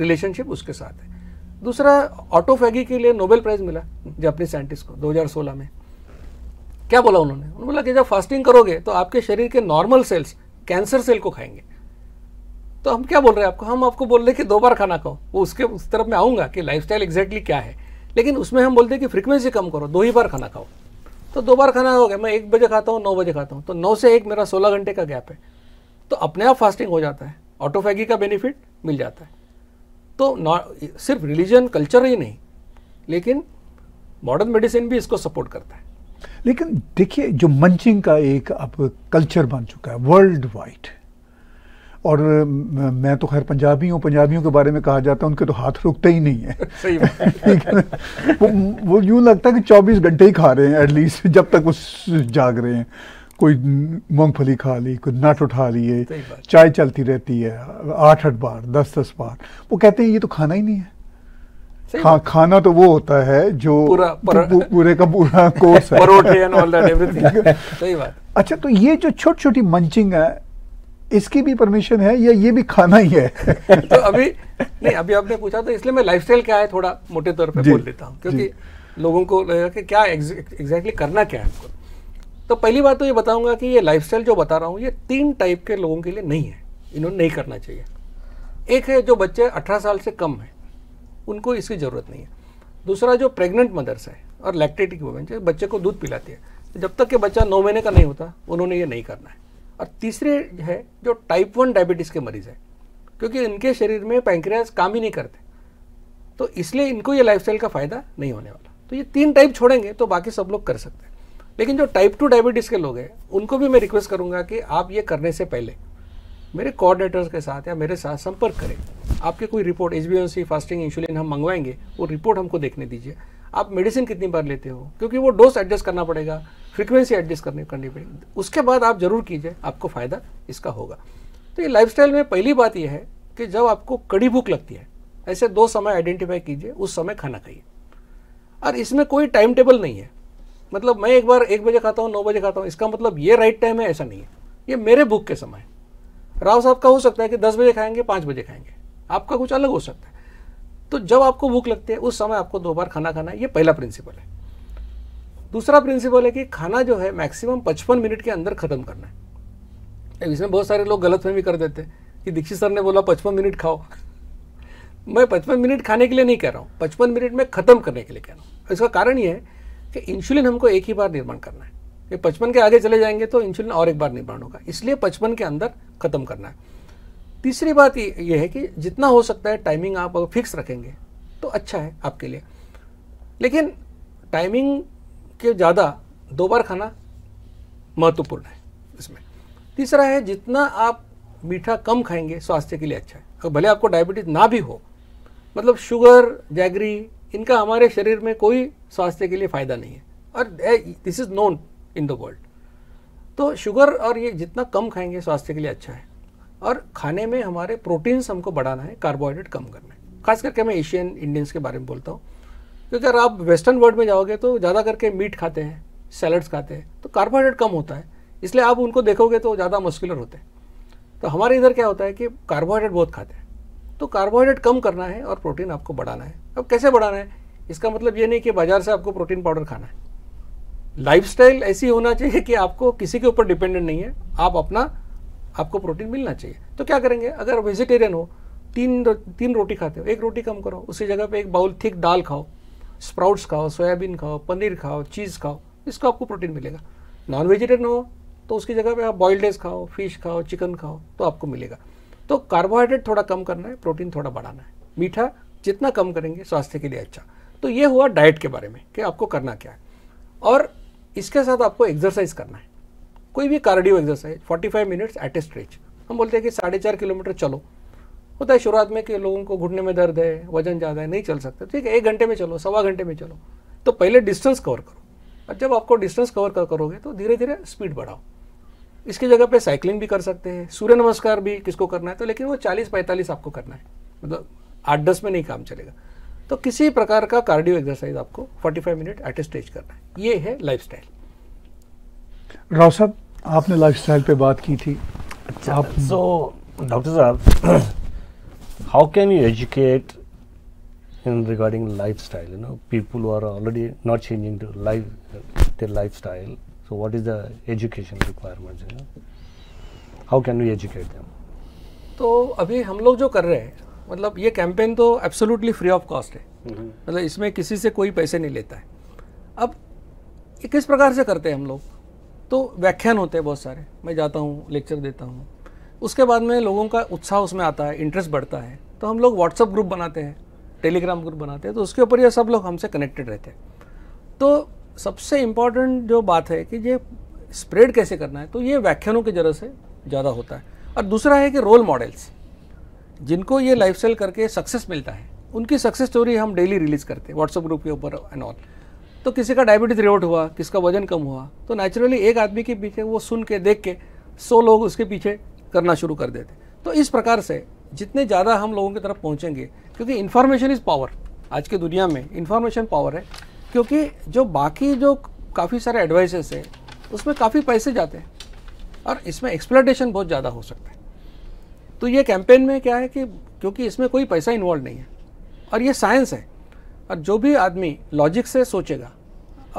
रिलेशनशिप उसके साथ है दूसरा ऑटोफेगी के लिए नोबेल प्राइज मिला जापानी साइंटिस्ट को 2016 में क्या बोला उन्होंने उन्होंने बोला कि जब फास्टिंग करोगे तो आपके शरीर के नॉर्मल सेल्स कैंसर सेल को खाएंगे तो हम क्या बोल रहे हैं आपको हम आपको बोल रहे हैं कि दो बार खाना खाओ वो उसके उस तरफ में आऊँगा कि लाइफ स्टाइल एग्जैक्टली क्या है लेकिन उसमें हम बोलते हैं कि फ्रीक्वेंसी कम करो दो ही बार खाना खाओ तो दो बार खाना हो गया मैं एक बजे खाता हूँ नौ बजे खाता हूँ तो नौ से एक मेरा सोलह घंटे का गैप है तो अपने आप फास्टिंग हो जाता है ऑटोफैगी का बेनिफिट मिल जाता है तो सिर्फ रिलीजन कल्चर ही नहीं लेकिन मॉडर्न मेडिसिन भी इसको सपोर्ट करता है लेकिन देखिए जो मंचिंग का एक अब कल्चर बन चुका है वर्ल्ड वाइड और मैं तो खैर पंजाबी हूँ पंजाबियों के बारे में कहा जाता है उनके तो हाथ रुकते ही नहीं (laughs) है सही (laughs) वो वो यूं लगता है कि 24 घंटे ही खा रहे हैं एटलीस्ट जब तक वो जाग रहे हैं कोई मूंगफली खा ली कोई नट उठा लिए चाय चलती रहती है आठ आठ बार दस दस बार वो कहते हैं ये तो खाना ही नहीं है खा, खाना तो वो होता है जो पूरे का पूरा (laughs) कोर्स है (laughs) अच्छा तो ये जो छोटी छोटी मंचिंग है इसकी भी परमिशन है या ये भी खाना ही है (laughs) तो अभी नहीं अभी आपने पूछा तो इसलिए मैं लाइफस्टाइल क्या है थोड़ा मोटे तौर पे बोल देता हूँ क्योंकि लोगों को लगेगा कि क्या एग्जैक्टली करना क्या है आपको तो पहली बात तो ये बताऊंगा कि ये लाइफस्टाइल जो बता रहा हूँ ये तीन टाइप के लोगों के लिए नहीं है इन्होंने नहीं करना चाहिए एक है जो बच्चे अठारह साल से कम है उनको इसकी ज़रूरत नहीं है दूसरा जो प्रेग्नेंट मदर्स है और लैक्टेटिक वुमेन जो बच्चे को दूध पिलाती है जब तक के बच्चा नौ महीने का नहीं होता उन्होंने ये नहीं करना है और तीसरे है जो टाइप वन डायबिटीज़ के मरीज़ हैं क्योंकि इनके शरीर में पैंक्रियाज काम ही नहीं करते तो इसलिए इनको ये लाइफस्टाइल का फ़ायदा नहीं होने वाला तो ये तीन टाइप छोड़ेंगे तो बाकी सब लोग कर सकते हैं लेकिन जो टाइप टू डायबिटीज़ के लोग हैं उनको भी मैं रिक्वेस्ट करूँगा कि आप ये करने से पहले मेरे कोऑर्डिनेटर्स के साथ या मेरे साथ संपर्क करें आपकी कोई रिपोर्ट एच फास्टिंग इंसुलिन हम मंगवाएंगे वो रिपोर्ट हमको देखने दीजिए आप मेडिसिन कितनी बार लेते हो क्योंकि वो डोज एडजस्ट करना पड़ेगा फ्रीक्वेंसी एडजस्ट करनी करनी पड़ेगी उसके बाद आप जरूर कीजिए आपको फ़ायदा इसका होगा तो ये लाइफ में पहली बात यह है कि जब आपको कड़ी भूख लगती है ऐसे दो समय आइडेंटिफाई कीजिए उस समय खाना खाइए और इसमें कोई टाइम टेबल नहीं है मतलब मैं एक बार एक बजे खाता हूँ नौ बजे खाता हूँ इसका मतलब ये राइट टाइम है ऐसा नहीं है ये मेरे भूख के समय राव साहब का हो सकता है कि दस बजे खाएंगे पाँच बजे खाएंगे आपका कुछ अलग हो सकता है तो जब आपको भूख लगती है उस समय आपको दो बार खाना खाना है ये पहला प्रिंसिपल है दूसरा प्रिंसिपल है कि खाना जो है मैक्सिमम पचपन मिनट के अंदर ख़त्म करना है इसमें बहुत सारे लोग गलत फहमी कर देते हैं कि दीक्षित सर ने बोला पचपन मिनट खाओ मैं पचपन मिनट खाने के लिए नहीं कह रहा हूँ पचपन मिनट में ख़त्म करने के लिए कह रहा हूँ इसका कारण ये है कि इंसुलिन हमको एक ही बार निर्माण करना है ये पचपन के आगे चले जाएंगे तो इंसुलिन और एक बार निर्माण होगा इसलिए पचपन के अंदर खत्म करना है तीसरी बात यह है कि जितना हो सकता है टाइमिंग आप अगर फिक्स रखेंगे तो अच्छा है आपके लिए लेकिन टाइमिंग के ज़्यादा दो बार खाना महत्वपूर्ण है इसमें तीसरा है जितना आप मीठा कम खाएंगे स्वास्थ्य के लिए अच्छा है अगर भले आपको डायबिटीज़ ना भी हो मतलब शुगर जैगरी इनका हमारे शरीर में कोई स्वास्थ्य के लिए फ़ायदा नहीं है और this is known in the world तो शुगर और ये जितना कम खाएंगे स्वास्थ्य के लिए अच्छा है और खाने में हमारे प्रोटीन्स हमको बढ़ाना है कार्बोहाइड्रेट कम करना है खास करके मैं एशियन इंडियंस के बारे में बोलता हूँ क्योंकि अगर आप वेस्टर्न वर्ल्ड में जाओगे तो ज़्यादा करके मीट खाते हैं सैलड्स खाते हैं तो कार्बोहाइड्रेट कम होता है इसलिए आप उनको देखोगे तो ज़्यादा मस्कुलर होते हैं तो हमारे इधर क्या होता है कि कार्बोहाइड्रेट बहुत खाते हैं तो कार्बोहाइड्रेट कम करना है और प्रोटीन आपको बढ़ाना है अब कैसे बढ़ाना है इसका मतलब ये नहीं कि बाजार से आपको प्रोटीन पाउडर खाना है लाइफ ऐसी होना चाहिए कि आपको किसी के ऊपर डिपेंडेंट नहीं है आप अपना आपको प्रोटीन मिलना चाहिए तो क्या करेंगे अगर वेजिटेरियन हो तीन तीन रोटी खाते हो एक रोटी कम करो उसी जगह पे एक बाउल थिक दाल खाओ स्प्राउट्स खाओ सोयाबीन खाओ पनीर खाओ चीज़ खाओ इसको आपको प्रोटीन मिलेगा नॉन वेजिटेरियन हो तो उसकी जगह पे आप बॉइल्ड एग्स खाओ फिश खाओ चिकन खाओ तो आपको मिलेगा तो कार्बोहाइड्रेट थोड़ा कम करना है प्रोटीन थोड़ा बढ़ाना है मीठा जितना कम करेंगे स्वास्थ्य के लिए अच्छा तो ये हुआ डाइट के बारे में कि आपको करना क्या है और इसके साथ आपको एक्सरसाइज करना है कोई भी cardio exercise 45 minutes at a stretch हम बोलते हैं कि साढ़े चार किलोमीटर चलो होता है शुरुआत में कि लोगों को घुटने में दर्द है वजन ज़्यादा है नहीं चल सकते ठीक है एक घंटे में चलो सवा घंटे में चलो तो पहले डिस्टेंस कवर करो और जब आपको डिस्टेंस कवर करोगे तो धीरे धीरे स्पीड बढ़ाओ इसकी जगह पे साइकिलिंग भी कर सकते हैं सूर्य नमस्कार भी किसको करना है तो लेकिन वो 40-45 आपको करना है मतलब आठ दस में नहीं काम चलेगा तो किसी प्रकार का कार्डियो एक्सरसाइज आपको 45 मिनट एट स्टेज करना है ये है लाइफ राव साहब आपने लाइफ पे बात की थी अच्छा सो डॉक्टर साहब how can you educate in regarding lifestyle know people who are already not So what is the education requirements? You know? How can we educate them? तो अभी हम लोग जो कर रहे हैं मतलब ये कैंपेन तो एब्सोल्युटली फ्री ऑफ कॉस्ट है mm-hmm. मतलब इसमें किसी से कोई पैसे नहीं लेता है अब ये किस प्रकार से करते हैं हम लोग तो व्याख्यान होते हैं बहुत सारे मैं जाता हूँ लेक्चर देता हूँ उसके बाद में लोगों का उत्साह उसमें आता है इंटरेस्ट बढ़ता है तो हम लोग व्हाट्सअप ग्रुप बनाते हैं टेलीग्राम ग्रुप बनाते हैं तो उसके ऊपर ये सब लोग हमसे कनेक्टेड रहते हैं तो सबसे इम्पॉर्टेंट जो बात है कि ये स्प्रेड कैसे करना है तो ये व्याख्यानों की जरूरत से ज़्यादा होता है और दूसरा है कि रोल मॉडल्स जिनको ये लाइफ करके सक्सेस मिलता है उनकी सक्सेस स्टोरी हम डेली रिलीज़ करते हैं व्हाट्सएप ग्रुप के ऊपर एंड ऑल तो किसी का डायबिटीज़ रिवोट हुआ किसका वजन कम हुआ तो नेचुरली एक आदमी के पीछे वो सुन के देख के सौ लोग उसके पीछे करना शुरू कर देते तो इस प्रकार से जितने ज़्यादा हम लोगों की तरफ पहुँचेंगे क्योंकि इन्फॉर्मेशन इज़ पावर आज की दुनिया में इन्फॉर्मेशन पावर है क्योंकि जो बाकी जो काफ़ी सारे एडवाइसेस है उसमें काफ़ी पैसे जाते हैं और इसमें एक्सप्लाटेशन बहुत ज़्यादा हो सकता है तो ये कैंपेन में क्या है कि क्योंकि इसमें कोई पैसा इन्वॉल्व नहीं है और ये साइंस है और जो भी आदमी लॉजिक से सोचेगा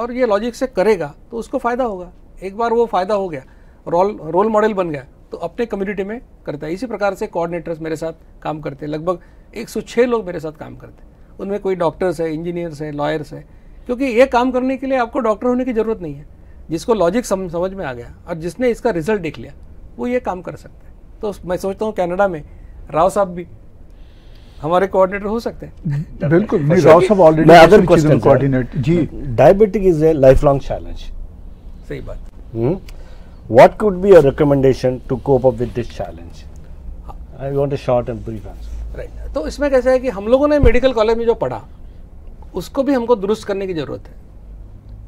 और ये लॉजिक से करेगा तो उसको फ़ायदा होगा एक बार वो फ़ायदा हो गया रोल रोल मॉडल बन गया तो अपने कम्युनिटी में करता है इसी प्रकार से कोऑर्डिनेटर्स मेरे साथ काम करते हैं लगभग 106 लोग मेरे साथ काम करते हैं उनमें कोई डॉक्टर्स है इंजीनियर्स है लॉयर्स हैं क्योंकि ये काम करने के लिए आपको डॉक्टर होने की ज़रूरत नहीं है जिसको लॉजिक सम, समझ में आ गया और जिसने इसका रिजल्ट देख लिया वो ये काम कर सकता है तो मैं सोचता हूँ कनाडा में राव साहब भी हमारे कोऑर्डिनेटर हो सकते हैं (laughs) बिल्कुल अच्छा, राव साहब already other question coordinate ji diabetic is a lifelong challenge सही बात what could be your recommendation to cope up with this challenge I want a short and brief answer right तो इसमें कैसा है कि हम लोगों ने मेडिकल कॉलेज में जो पढ़ा उसको भी हमको दुरुस्त करने की ज़रूरत है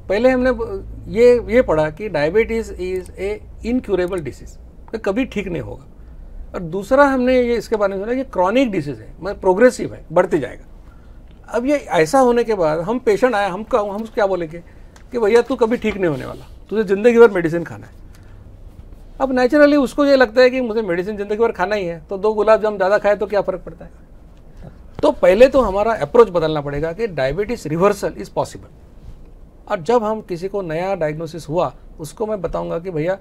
पहले हमने ये ये पढ़ा कि diabetes is a incurable disease तो कभी ठीक नहीं होगा और दूसरा हमने ये इसके बारे में सुना कि क्रॉनिक डिसीज़ है मतलब प्रोग्रेसिव है बढ़ते जाएगा अब ये ऐसा होने के बाद हम पेशेंट आए हम कहूँ हम क्या बोलेंगे कि भैया तू कभी ठीक नहीं होने वाला तुझे ज़िंदगी भर मेडिसिन खाना है अब नेचुरली उसको ये लगता है कि मुझे मेडिसिन ज़िंदगी भर खाना ही है तो दो गुलाब जाम ज़्यादा खाए तो क्या फ़र्क पड़ता है तो पहले तो हमारा अप्रोच बदलना पड़ेगा कि डायबिटीज रिवर्सल इज पॉसिबल और जब हम किसी को नया डायग्नोसिस हुआ उसको मैं बताऊंगा कि भैया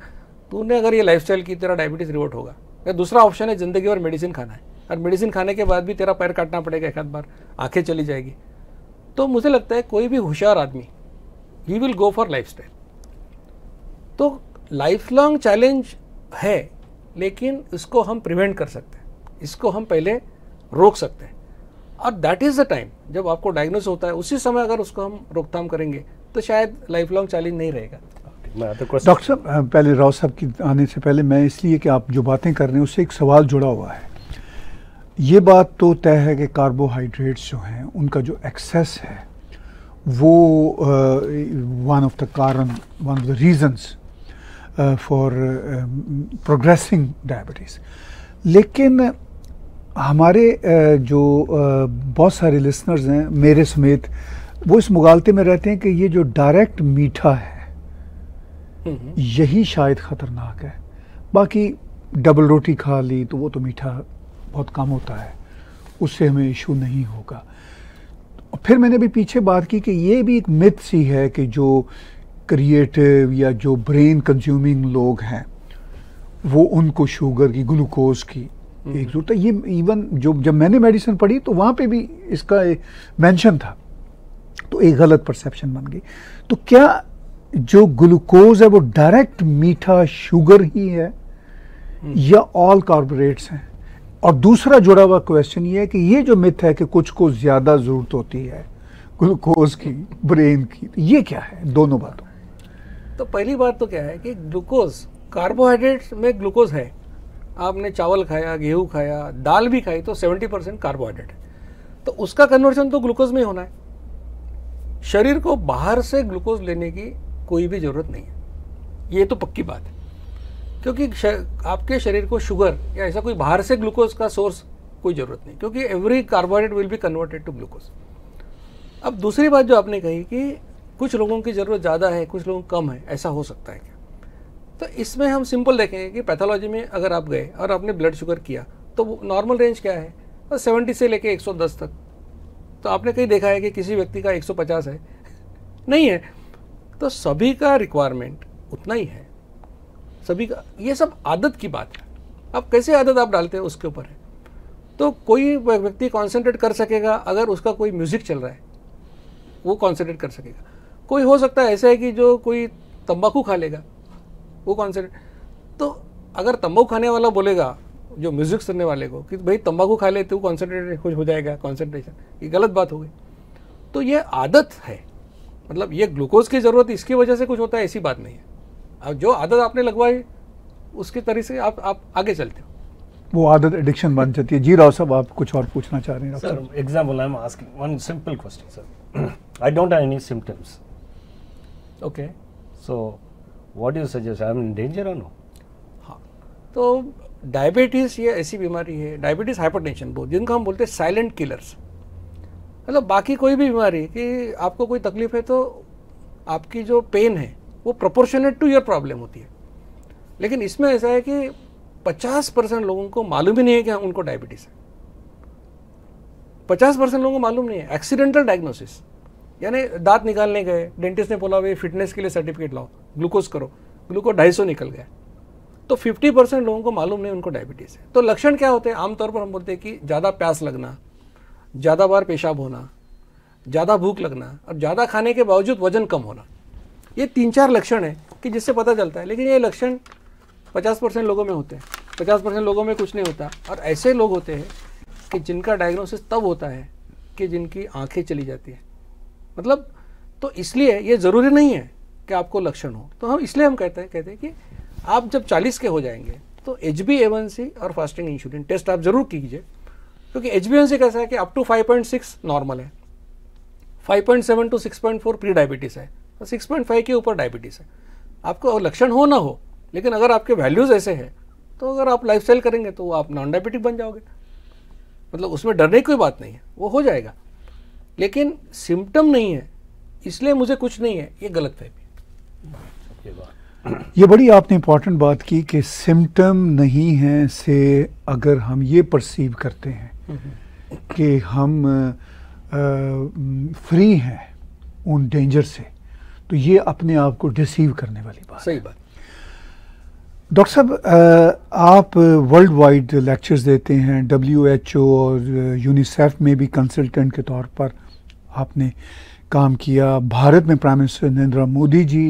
तूने अगर ये लाइफ की तेरा डायबिटीज रिवर्ट होगा या दूसरा ऑप्शन है ज़िंदगी और मेडिसिन खाना है और मेडिसिन खाने के बाद भी तेरा पैर काटना पड़ेगा एक आध बार आंखें चली जाएगी तो मुझे लगता है कोई भी होशियार आदमी ही विल गो फॉर लाइफ तो लाइफ लॉन्ग चैलेंज है लेकिन इसको हम प्रिवेंट कर सकते हैं इसको हम पहले रोक सकते हैं और दैट इज़ द टाइम जब आपको डायग्नोस होता है उसी समय अगर उसको हम रोकथाम करेंगे तो शायद लाइफ लॉन्ग चैलेंज नहीं रहेगा डॉक्टर साहब पहले राव साहब की आने से पहले मैं इसलिए कि आप जो बातें कर रहे हैं उससे एक सवाल जुड़ा हुआ है ये बात तो तय है कि कार्बोहाइड्रेट्स जो हैं उनका जो एक्सेस है वो वन ऑफ द कारण one of the reasons for progressing diabetes लेकिन हमारे जो बहुत सारे लिसनर्स हैं मेरे समेत वो इस मुगालते में रहते हैं कि ये जो डायरेक्ट मीठा है यही शायद ख़तरनाक है बाकी डबल रोटी खा ली तो वो तो मीठा बहुत कम होता है उससे हमें इशू नहीं होगा फिर मैंने भी पीछे बात की कि ये भी एक मिथ सी है कि जो क्रिएटिव या जो ब्रेन कंज्यूमिंग लोग हैं वो उनको शुगर की ग्लूकोज की एक जरूरत है ये इवन जो जब मैंने मेडिसिन पढ़ी तो वहाँ पे भी इसका मेंशन था तो एक गलत परसेप्शन बन गई तो क्या जो ग्लूकोज है वो डायरेक्ट मीठा शुगर ही है या ऑल कार्बोरेट्स हैं और दूसरा जुड़ा हुआ क्वेश्चन ये है कि ये जो मिथ है कि कुछ को ज़्यादा ज़रूरत होती है ग्लूकोज की ब्रेन की ये क्या है दोनों बातों तो पहली बात तो क्या है कि ग्लूकोज कार्बोहाइड्रेट्स में ग्लूकोज है आपने चावल खाया गेहूँ खाया दाल भी खाई तो सेवेंटी परसेंट कार्बोहाइड्रेट है तो उसका कन्वर्जन तो ग्लूकोज में होना है शरीर को बाहर से ग्लूकोज लेने की कोई भी ज़रूरत नहीं है ये तो पक्की बात है क्योंकि आपके शरीर को शुगर या ऐसा कोई बाहर से ग्लूकोज का सोर्स कोई ज़रूरत नहीं क्योंकि every carbohydrate will be converted to glucose अब दूसरी बात जो आपने कही कि कुछ लोगों की ज़रूरत ज़्यादा है कुछ लोगों कम है ऐसा हो सकता है क्या तो इसमें हम सिंपल देखेंगे कि पैथोलॉजी में अगर आप गए और आपने ब्लड शुगर किया तो नॉर्मल रेंज क्या है और सेवेंटी से लेके एक तक तो आपने कहीं देखा है कि किसी व्यक्ति का 150 है (laughs) नहीं है तो सभी का रिक्वायरमेंट उतना ही है सभी का ये सब आदत की बात है अब कैसे आदत आप डालते हैं उसके ऊपर है तो कोई व्यक्ति कॉन्सेंट्रेट कर सकेगा अगर उसका कोई म्यूजिक चल रहा है वो कॉन्सेंट्रेट कर सकेगा कोई हो सकता है ऐसा है कि जो कोई तंबाकू खा लेगा वो कॉन्सेंट तो अगर तंबाकू खाने वाला बोलेगा जो म्यूजिक सुनने वाले को कि भाई तंबाकू खा ले तो कॉन्सेंट्रेट कुछ हो जाएगा कॉन्सेंट्रेशन ये गलत बात हो गई तो ये आदत है मतलब ये ग्लूकोज की ज़रूरत इसकी वजह से कुछ होता है ऐसी बात नहीं है अब जो आदत आपने लगवाई उसके तरह से आप आप आगे चलते हो वो आदत एडिक्शन बन जाती है जी राव साहब आप कुछ और पूछना चाह रहे हैं sir example I am asking one simple question sir I don't have any symptoms okay so what do suggest I am in danger no हाँ तो डायबिटीज़ ये ऐसी बीमारी है डायबिटीज़ हाइपरटेंशन बहुत जिनको हम बोलते हैं साइलेंट किलर्स मतलब बाकी कोई भी बीमारी कि आपको कोई तकलीफ है तो आपकी जो पेन है वो प्रोपोर्शनेट टू योर प्रॉब्लम होती है लेकिन इसमें ऐसा है कि 50 परसेंट लोगों को मालूम ही नहीं है कि उनको डायबिटीज़ है 50 परसेंट लोगों को मालूम नहीं है एक्सीडेंटल डायग्नोसिस यानी दांत निकालने गए डेंटिस्ट ने बोला भाई फिटनेस के लिए सर्टिफिकेट लाओ ग्लूकोज करो ग्लूकोज ढाई सौ निकल गया तो 50 परसेंट लोगों को मालूम नहीं उनको डायबिटीज़ है तो लक्षण क्या होते हैं आमतौर पर हम बोलते हैं कि ज़्यादा प्यास लगना ज़्यादा बार पेशाब होना ज़्यादा भूख लगना और ज़्यादा खाने के बावजूद वजन कम होना ये तीन चार लक्षण है कि जिससे पता चलता है लेकिन ये लक्षण पचास परसेंट लोगों में होते हैं पचास परसेंट लोगों में कुछ नहीं होता और ऐसे लोग होते हैं कि जिनका डायग्नोसिस तब होता है कि जिनकी आंखें चली जाती हैं मतलब तो इसलिए ये ज़रूरी नहीं है कि आपको लक्षण हो तो हम इसलिए हम कहते हैं कहते हैं कि आप जब 40 के हो जाएंगे तो एच बी सी और फास्टिंग इंसुलिन टेस्ट आप ज़रूर कीजिए क्योंकि एच बी सी कैसा है कि अप टू 5.6 नॉर्मल है 5.7 टू 6.4 प्री डायबिटीज़ है और फाइव के ऊपर डायबिटीज़ है आपको लक्षण हो ना हो लेकिन अगर आपके वैल्यूज़ ऐसे हैं तो अगर आप लाइफ करेंगे तो आप नॉन डायबिटिक बन जाओगे मतलब उसमें डरने की कोई बात नहीं है वो हो जाएगा लेकिन सिम्टम नहीं है इसलिए मुझे कुछ नहीं है ये गलत फहमी ये बड़ी आपने इम्पॉर्टेंट बात की कि सिम्टम नहीं है से अगर हम ये परसीव करते हैं कि हम आ, फ्री हैं उन डेंजर से तो ये अपने आप को डिसीव करने वाली बात सही बात डॉक्टर साहब आप वर्ल्ड वाइड लेक्चर्स देते हैं डब्ल्यू एच ओ और यूनिसेफ में भी कंसल्टेंट के तौर पर आपने काम किया भारत में प्राइम मिनिस्टर नरेंद्र मोदी जी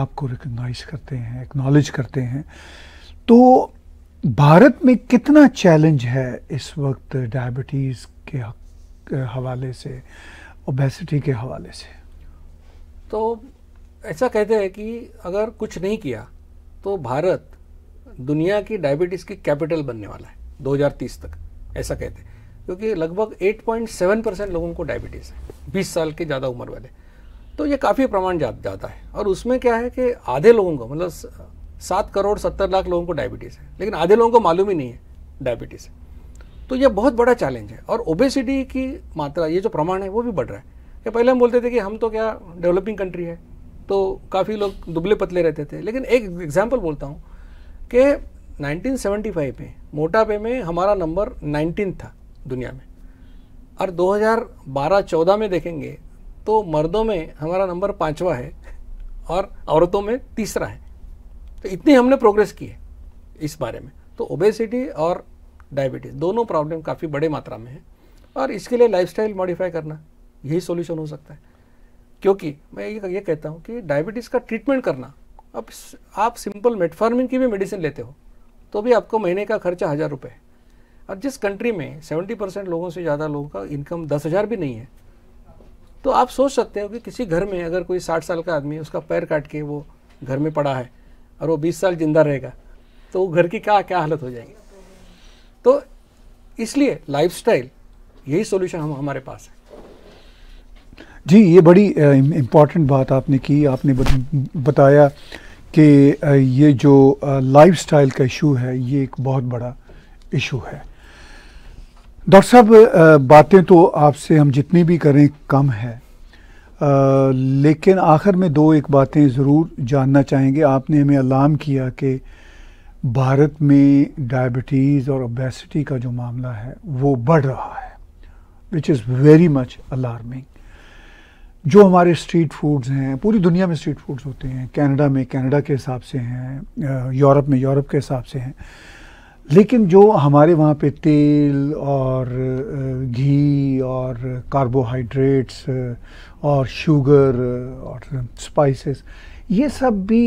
आपको रिकग्नाइज करते हैं एक्नॉलेज करते हैं तो भारत में कितना चैलेंज है इस वक्त डायबिटीज़ के हवाले से ओबेसिटी के हवाले से तो ऐसा कहते हैं कि अगर कुछ नहीं किया तो भारत दुनिया की डायबिटीज़ की कैपिटल बनने वाला है 2030 तक ऐसा कहते हैं क्योंकि लगभग 8.7 परसेंट लोगों को डायबिटीज़ है बीस साल के ज़्यादा उम्र वाले तो ये काफ़ी प्रमाण जा, जाता है और उसमें क्या है कि आधे लोगों को मतलब सात करोड़ सत्तर लाख लोगों को डायबिटीज़ है लेकिन आधे लोगों को मालूम ही नहीं है डायबिटीज़ तो ये बहुत बड़ा चैलेंज है और ओबेसिटी की मात्रा ये जो प्रमाण है वो भी बढ़ रहा है कि पहले हम बोलते थे कि हम तो क्या डेवलपिंग कंट्री है तो काफ़ी लोग दुबले पतले रहते थे लेकिन एक एग्जाम्पल बोलता हूँ कि 1975 में मोटापे में हमारा नंबर 19 था दुनिया में और 2012-14 में देखेंगे तो मर्दों में हमारा नंबर पाँचवा है और औरतों में तीसरा है तो इतनी हमने प्रोग्रेस की है इस बारे में तो ओबेसिटी और डायबिटीज़ दोनों प्रॉब्लम काफ़ी बड़े मात्रा में है और इसके लिए लाइफस्टाइल मॉडिफाई करना यही सोल्यूशन हो सकता है क्योंकि मैं ये ये कहता हूँ कि डायबिटीज़ का ट्रीटमेंट करना अब आप सिंपल मेटफार्मिन की भी मेडिसिन लेते हो तो भी आपको महीने का खर्चा हज़ार रुपये है और जिस कंट्री में 70 परसेंट लोगों से ज़्यादा लोगों का इनकम दस हज़ार भी नहीं है तो आप सोच सकते हो कि किसी घर में अगर कोई साठ साल का आदमी उसका पैर काट के वो घर में पड़ा है और वो बीस साल जिंदा रहेगा तो वो घर की क्या क्या हालत हो जाएगी तो इसलिए लाइफ यही सोल्यूशन हम हमारे पास है जी ये बड़ी इम्पॉर्टेंट बात आपने की आपने बताया कि ये जो लाइफस्टाइल का इशू है ये एक बहुत बड़ा इशू है डॉक्टर साहब बातें तो आपसे हम जितनी भी करें कम है आ, लेकिन आखिर में दो एक बातें ज़रूर जानना चाहेंगे आपने हमें अलार्म किया कि भारत में डायबिटीज़ और ओबेसिटी का जो मामला है वो बढ़ रहा है which is very much alarming जो हमारे स्ट्रीट फूड्स हैं पूरी दुनिया में स्ट्रीट फूड्स होते हैं कनाडा में कनाडा के हिसाब से हैं यूरोप में यूरोप के हिसाब से हैं लेकिन जो हमारे वहाँ पे तेल और घी और कार्बोहाइड्रेट्स और शुगर और स्पाइसेस ये सब भी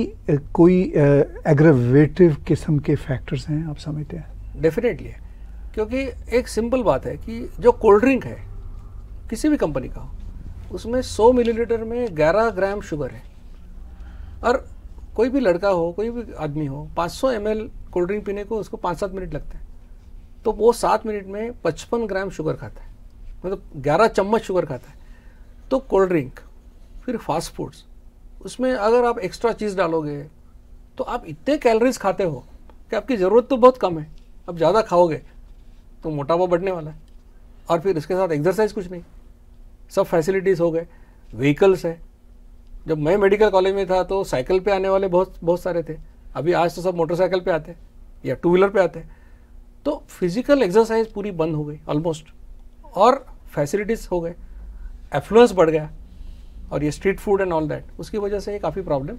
कोई एग्रवेटिव किस्म के फैक्टर्स हैं आप समझते हैं डेफिनेटली क्योंकि एक सिंपल बात है कि जो कोल्ड ड्रिंक है किसी भी कंपनी का उसमें 100 मिलीलीटर में 11 ग्राम शुगर है और कोई भी लड़का हो कोई भी आदमी हो 500 सौ एम कोल्ड ड्रिंक पीने को उसको पाँच सात मिनट लगते हैं तो वो सात मिनट में पचपन ग्राम शुगर खाता है मतलब ग्यारह चम्मच शुगर खाता है तो कोल्ड ड्रिंक फिर फास्ट फूड्स उसमें अगर आप एक्स्ट्रा चीज़ डालोगे तो आप इतने कैलोरीज खाते हो कि आपकी ज़रूरत तो बहुत कम है आप ज़्यादा खाओगे तो मोटापा बढ़ने वाला है और फिर इसके साथ एक्सरसाइज कुछ नहीं सब फैसिलिटीज़ हो गए व्हीकल्स है जब मैं मेडिकल कॉलेज में था तो साइकिल पे आने वाले बहुत बहुत सारे थे अभी आज तो सब मोटरसाइकिल पे आते या टू व्हीलर पे आते हैं तो फिजिकल एक्सरसाइज पूरी बंद हो गई ऑलमोस्ट और फैसिलिटीज़ हो गए एफ्लुएंस बढ़ गया और ये street food and all that उसकी वजह से ये काफ़ी प्रॉब्लम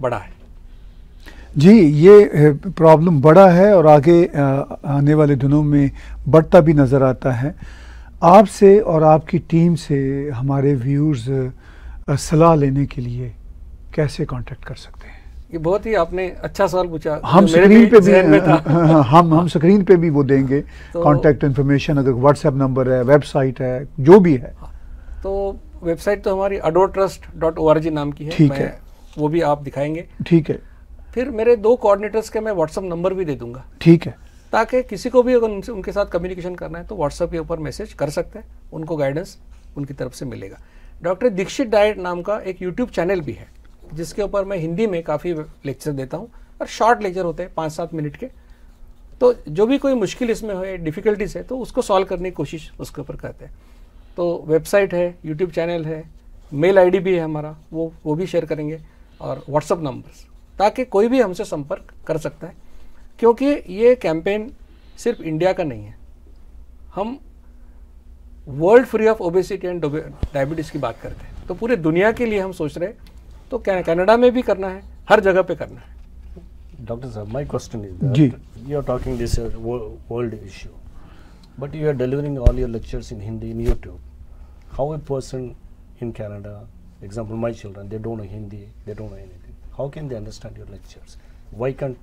बढ़ा है जी ये प्रॉब्लम बड़ा है और आगे आने वाले दिनों में बढ़ता भी नज़र आता है आपसे और आपकी टीम से हमारे व्यूज़ सलाह लेने के लिए कैसे कांटेक्ट कर सकते हैं ये बहुत ही आपने अच्छा सवाल पूछा हम स्क्रीन पे भी (laughs) हाँ, हम हम स्क्रीन पे भी वो देंगे कांटेक्ट तो- इन्फॉर्मेशन अगर व्हाट्सएप नंबर है वेबसाइट है जो भी है हाँ। तो वेबसाइट तो हमारी अडो trust dot O R G नाम की है ठीक है वो भी आप दिखाएंगे ठीक है फिर मेरे दो कोऑर्डिनेटर्स के मैं व्हाट्सएप नंबर भी दे दूंगा ठीक है ताकि किसी को भी अगर उनके साथ कम्युनिकेशन करना है तो व्हाट्सएप के ऊपर मैसेज कर सकते हैं उनको गाइडेंस उनकी तरफ से मिलेगा डॉक्टर दीक्षित डाइट नाम का एक यूट्यूब चैनल भी है जिसके ऊपर मैं हिंदी में काफ़ी लेक्चर देता हूँ और शॉर्ट लेक्चर होते हैं पाँच सात मिनट के तो जो भी कोई मुश्किल इसमें हो डिफ़िकल्टीज है तो उसको सॉल्व करने की कोशिश उसके ऊपर करते हैं तो वेबसाइट है यूट्यूब चैनल है मेल आईडी भी है हमारा वो वो भी शेयर करेंगे और व्हाट्सअप नंबर्स ताकि कोई भी हमसे संपर्क कर सकता है क्योंकि ये कैंपेन सिर्फ इंडिया का नहीं है हम world free of obesity and diabetes की बात करते हैं तो पूरे दुनिया के लिए हम सोच रहे हैं तो कैनेडा में भी करना है हर जगह पे करना है डॉक्टर साहब my question is you are talking this world issue but you are delivering all your lectures in Hindi in YouTube how a person in Canada example my children they don't know Hindi they don't know anything how can they understand your lectures why can't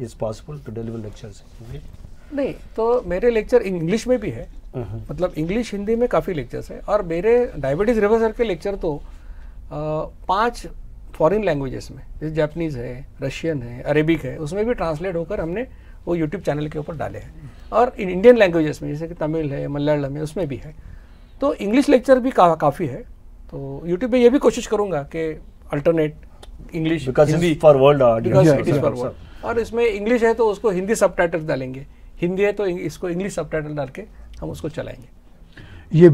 is possible to deliver lectures in Hindi नहीं तो मेरे लेक्चर इंग्लिश में भी है uh-huh. मतलब इंग्लिश हिंदी में काफ़ी लेक्चर्स है और मेरे डायबिटीज़ रिवर्सर के लेक्चर तो पांच फॉरेन लैंग्वेजेस में जैसे जापनीज़ है रशियन है अरेबिक है उसमें भी ट्रांसलेट होकर हमने वो यूट्यूब चैनल के ऊपर डाले हैं और इन इंडियन लैंग्वेजेस में जैसे कि तमिल है मलयालम है उसमें भी है तो इंग्लिश लेक्चर भी का, काफ़ी है तो यूट्यूब पे ये भी कोशिश करूंगा कि अल्टरनेट इंग्लिश फॉर वर्ल्ड और इसमें इंग्लिश है तो उसको हिंदी सब डालेंगे हिंदी है तो इसको इंग्लिश सब टाइटल डाल के हम उसको चलाएंगे ये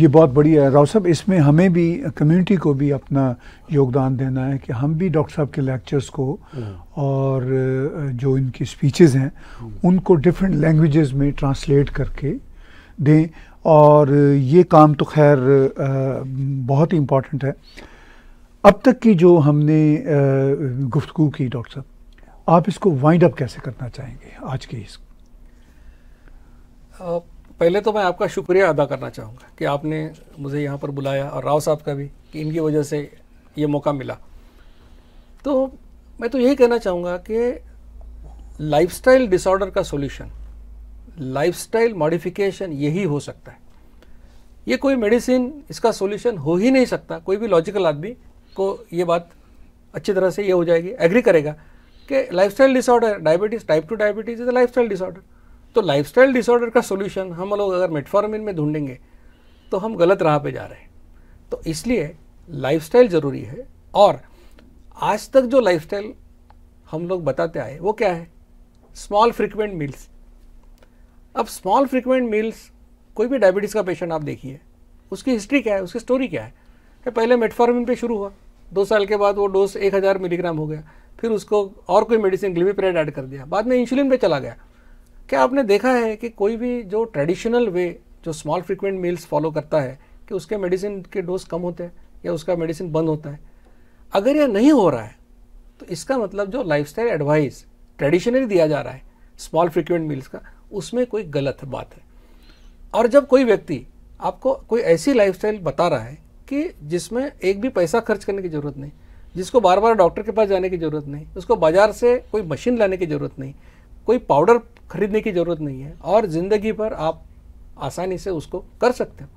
ये बहुत बढ़िया है राव साहब इसमें हमें भी कम्युनिटी को भी अपना योगदान देना है कि हम भी डॉक्टर साहब के लेक्चर्स को हम्म। और जो इनकी स्पीचेस हैं उनको डिफरेंट लैंग्वेजेस में ट्रांसलेट करके दें और ये काम तो खैर बहुत ही इम्पॉर्टेंट है अब तक की जो हमने गुफ्तु की डॉक्टर साहब आप इसको वाइंड अप कैसे करना चाहेंगे आज के इस पहले तो मैं आपका शुक्रिया अदा करना चाहूँगा कि आपने मुझे यहाँ पर बुलाया और राव साहब का भी कि इनकी वजह से ये मौका मिला तो मैं तो यही कहना चाहूँगा कि लाइफस्टाइल डिसऑर्डर का सॉल्यूशन लाइफस्टाइल मॉडिफिकेशन यही हो सकता है ये कोई मेडिसिन इसका सॉल्यूशन हो ही नहीं सकता कोई भी लॉजिकल आदमी को ये बात अच्छी तरह से ये हो जाएगी एग्री करेगा कि lifestyle disorder diabetes type two diabetes is a lifestyle disorder तो लाइफस्टाइल डिसऑर्डर का सोल्यूशन हम लोग अगर मेटफॉर्मिन में ढूंढेंगे तो हम गलत राह पे जा रहे हैं तो इसलिए लाइफस्टाइल ज़रूरी है और आज तक जो लाइफस्टाइल हम लोग बताते आए वो क्या है स्मॉल फ्रिक्वेंट मील्स अब स्मॉल फ्रिक्वेंट मील्स कोई भी डायबिटीज़ का पेशेंट आप देखिए उसकी हिस्ट्री क्या है उसकी स्टोरी क्या है तो पहले मेटफॉर्मिन पे शुरू हुआ दो साल के बाद वो डोज एक हज़ार मिलीग्राम हो गया फिर उसको और कोई मेडिसिन ग्लिविप्रेड ऐड कर दिया बाद में इंसुलिन पे चला गया क्या आपने देखा है कि कोई भी जो ट्रेडिशनल वे जो स्मॉल फ्रिक्वेंट मील्स फॉलो करता है कि उसके मेडिसिन के डोज कम होते हैं या उसका मेडिसिन बंद होता है अगर यह नहीं हो रहा है तो इसका मतलब जो लाइफ एडवाइस ट्रेडिशनली दिया जा रहा है स्मॉल फ्रिक्वेंट मील्स का उसमें कोई गलत बात है और जब कोई व्यक्ति आपको कोई ऐसी लाइफ बता रहा है कि जिसमें एक भी पैसा खर्च करने की ज़रूरत नहीं जिसको बार बार डॉक्टर के पास जाने की ज़रूरत नहीं उसको बाज़ार से कोई मशीन लाने की ज़रूरत नहीं कोई पाउडर खरीदने की ज़रूरत नहीं है और ज़िंदगी भर आप आसानी से उसको कर सकते हो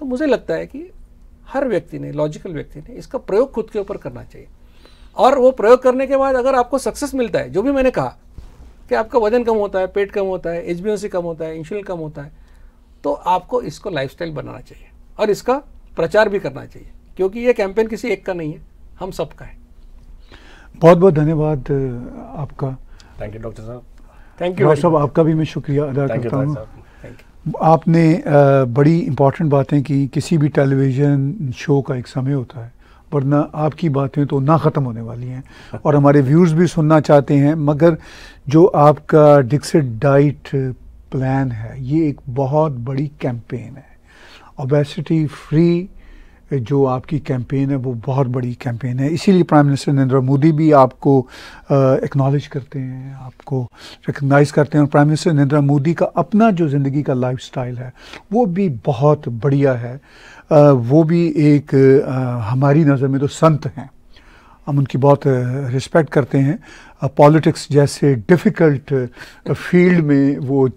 तो मुझे लगता है कि हर व्यक्ति ने लॉजिकल व्यक्ति ने इसका प्रयोग खुद के ऊपर करना चाहिए और वो प्रयोग करने के बाद अगर आपको सक्सेस मिलता है जो भी मैंने कहा कि आपका वजन कम होता है पेट कम होता है एच कम होता है इंसुलिन कम होता है तो आपको इसको लाइफ बनाना चाहिए और इसका प्रचार भी करना चाहिए क्योंकि ये कैंपेन किसी एक का नहीं है हम सबका है बहुत बहुत धन्यवाद आपका थैंक यू डॉक्टर साहब थैंक यू साहब आपका भी मैं शुक्रिया अदा करता हूँ आपने बड़ी इंपॉर्टेंट बातें की किसी भी टेलीविज़न शो का एक समय होता है वरना आपकी बातें तो ना ख़त्म होने वाली हैं (laughs) और हमारे व्यूज़ भी सुनना चाहते हैं मगर जो आपका डिक्सिट डाइट प्लान है ये एक बहुत बड़ी कैंपेन है ओबेसिटी फ्री जो आपकी कैंपेन है वो बहुत बड़ी कैंपेन है इसीलिए प्राइम मिनिस्टर नरेंद्र मोदी भी आपको एक्नॉलेज करते हैं आपको रिकगनाइज करते हैं और प्राइम मिनिस्टर नरेंद्र मोदी का अपना जो ज़िंदगी का लाइफ स्टाइल है वो भी बहुत बढ़िया है आ, वो भी एक आ, हमारी नज़र में तो संत हैं हम उनकी बहुत रिस्पेक्ट करते हैं पॉलिटिक्स जैसे डिफ़िकल्ट फील्ड में वो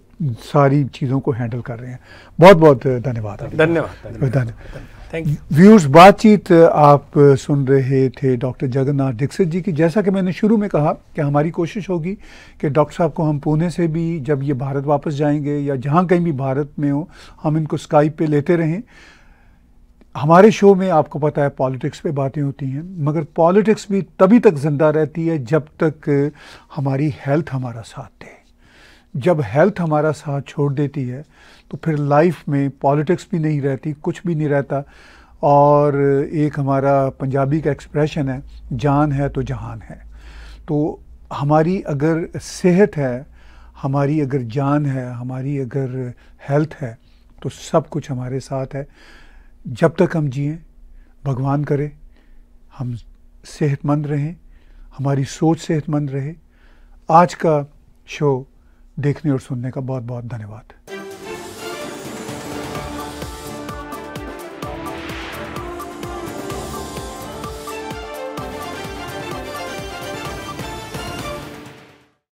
सारी चीज़ों को हैंडल कर रहे हैं बहुत बहुत धन्यवाद धन्यवाद धन्यवाद व्यूज बातचीत आप सुन रहे थे डॉक्टर जगन्नाथ दीक्षित जी की जैसा कि मैंने शुरू में कहा कि हमारी कोशिश होगी कि डॉक्टर साहब को हम पुणे से भी जब ये भारत वापस जाएंगे या जहाँ कहीं भी भारत में हो हम इनको स्काइप पे लेते रहें हमारे शो में आपको पता है पॉलिटिक्स पे बातें होती हैं मगर पॉलिटिक्स भी तभी तक ज़िंदा रहती है जब तक हमारी हेल्थ हमारा साथ दे जब हेल्थ हमारा साथ छोड़ देती है तो फिर लाइफ में पॉलिटिक्स भी नहीं रहती कुछ भी नहीं रहता और एक हमारा पंजाबी का एक्सप्रेशन है जान है तो जहान है तो हमारी अगर सेहत है हमारी अगर जान है हमारी अगर हेल्थ है तो सब कुछ हमारे साथ है जब तक हम जिए भगवान करे हम सेहतमंद रहें हमारी सोच सेहतमंद रहे आज का शो देखने और सुनने का बहुत बहुत धन्यवाद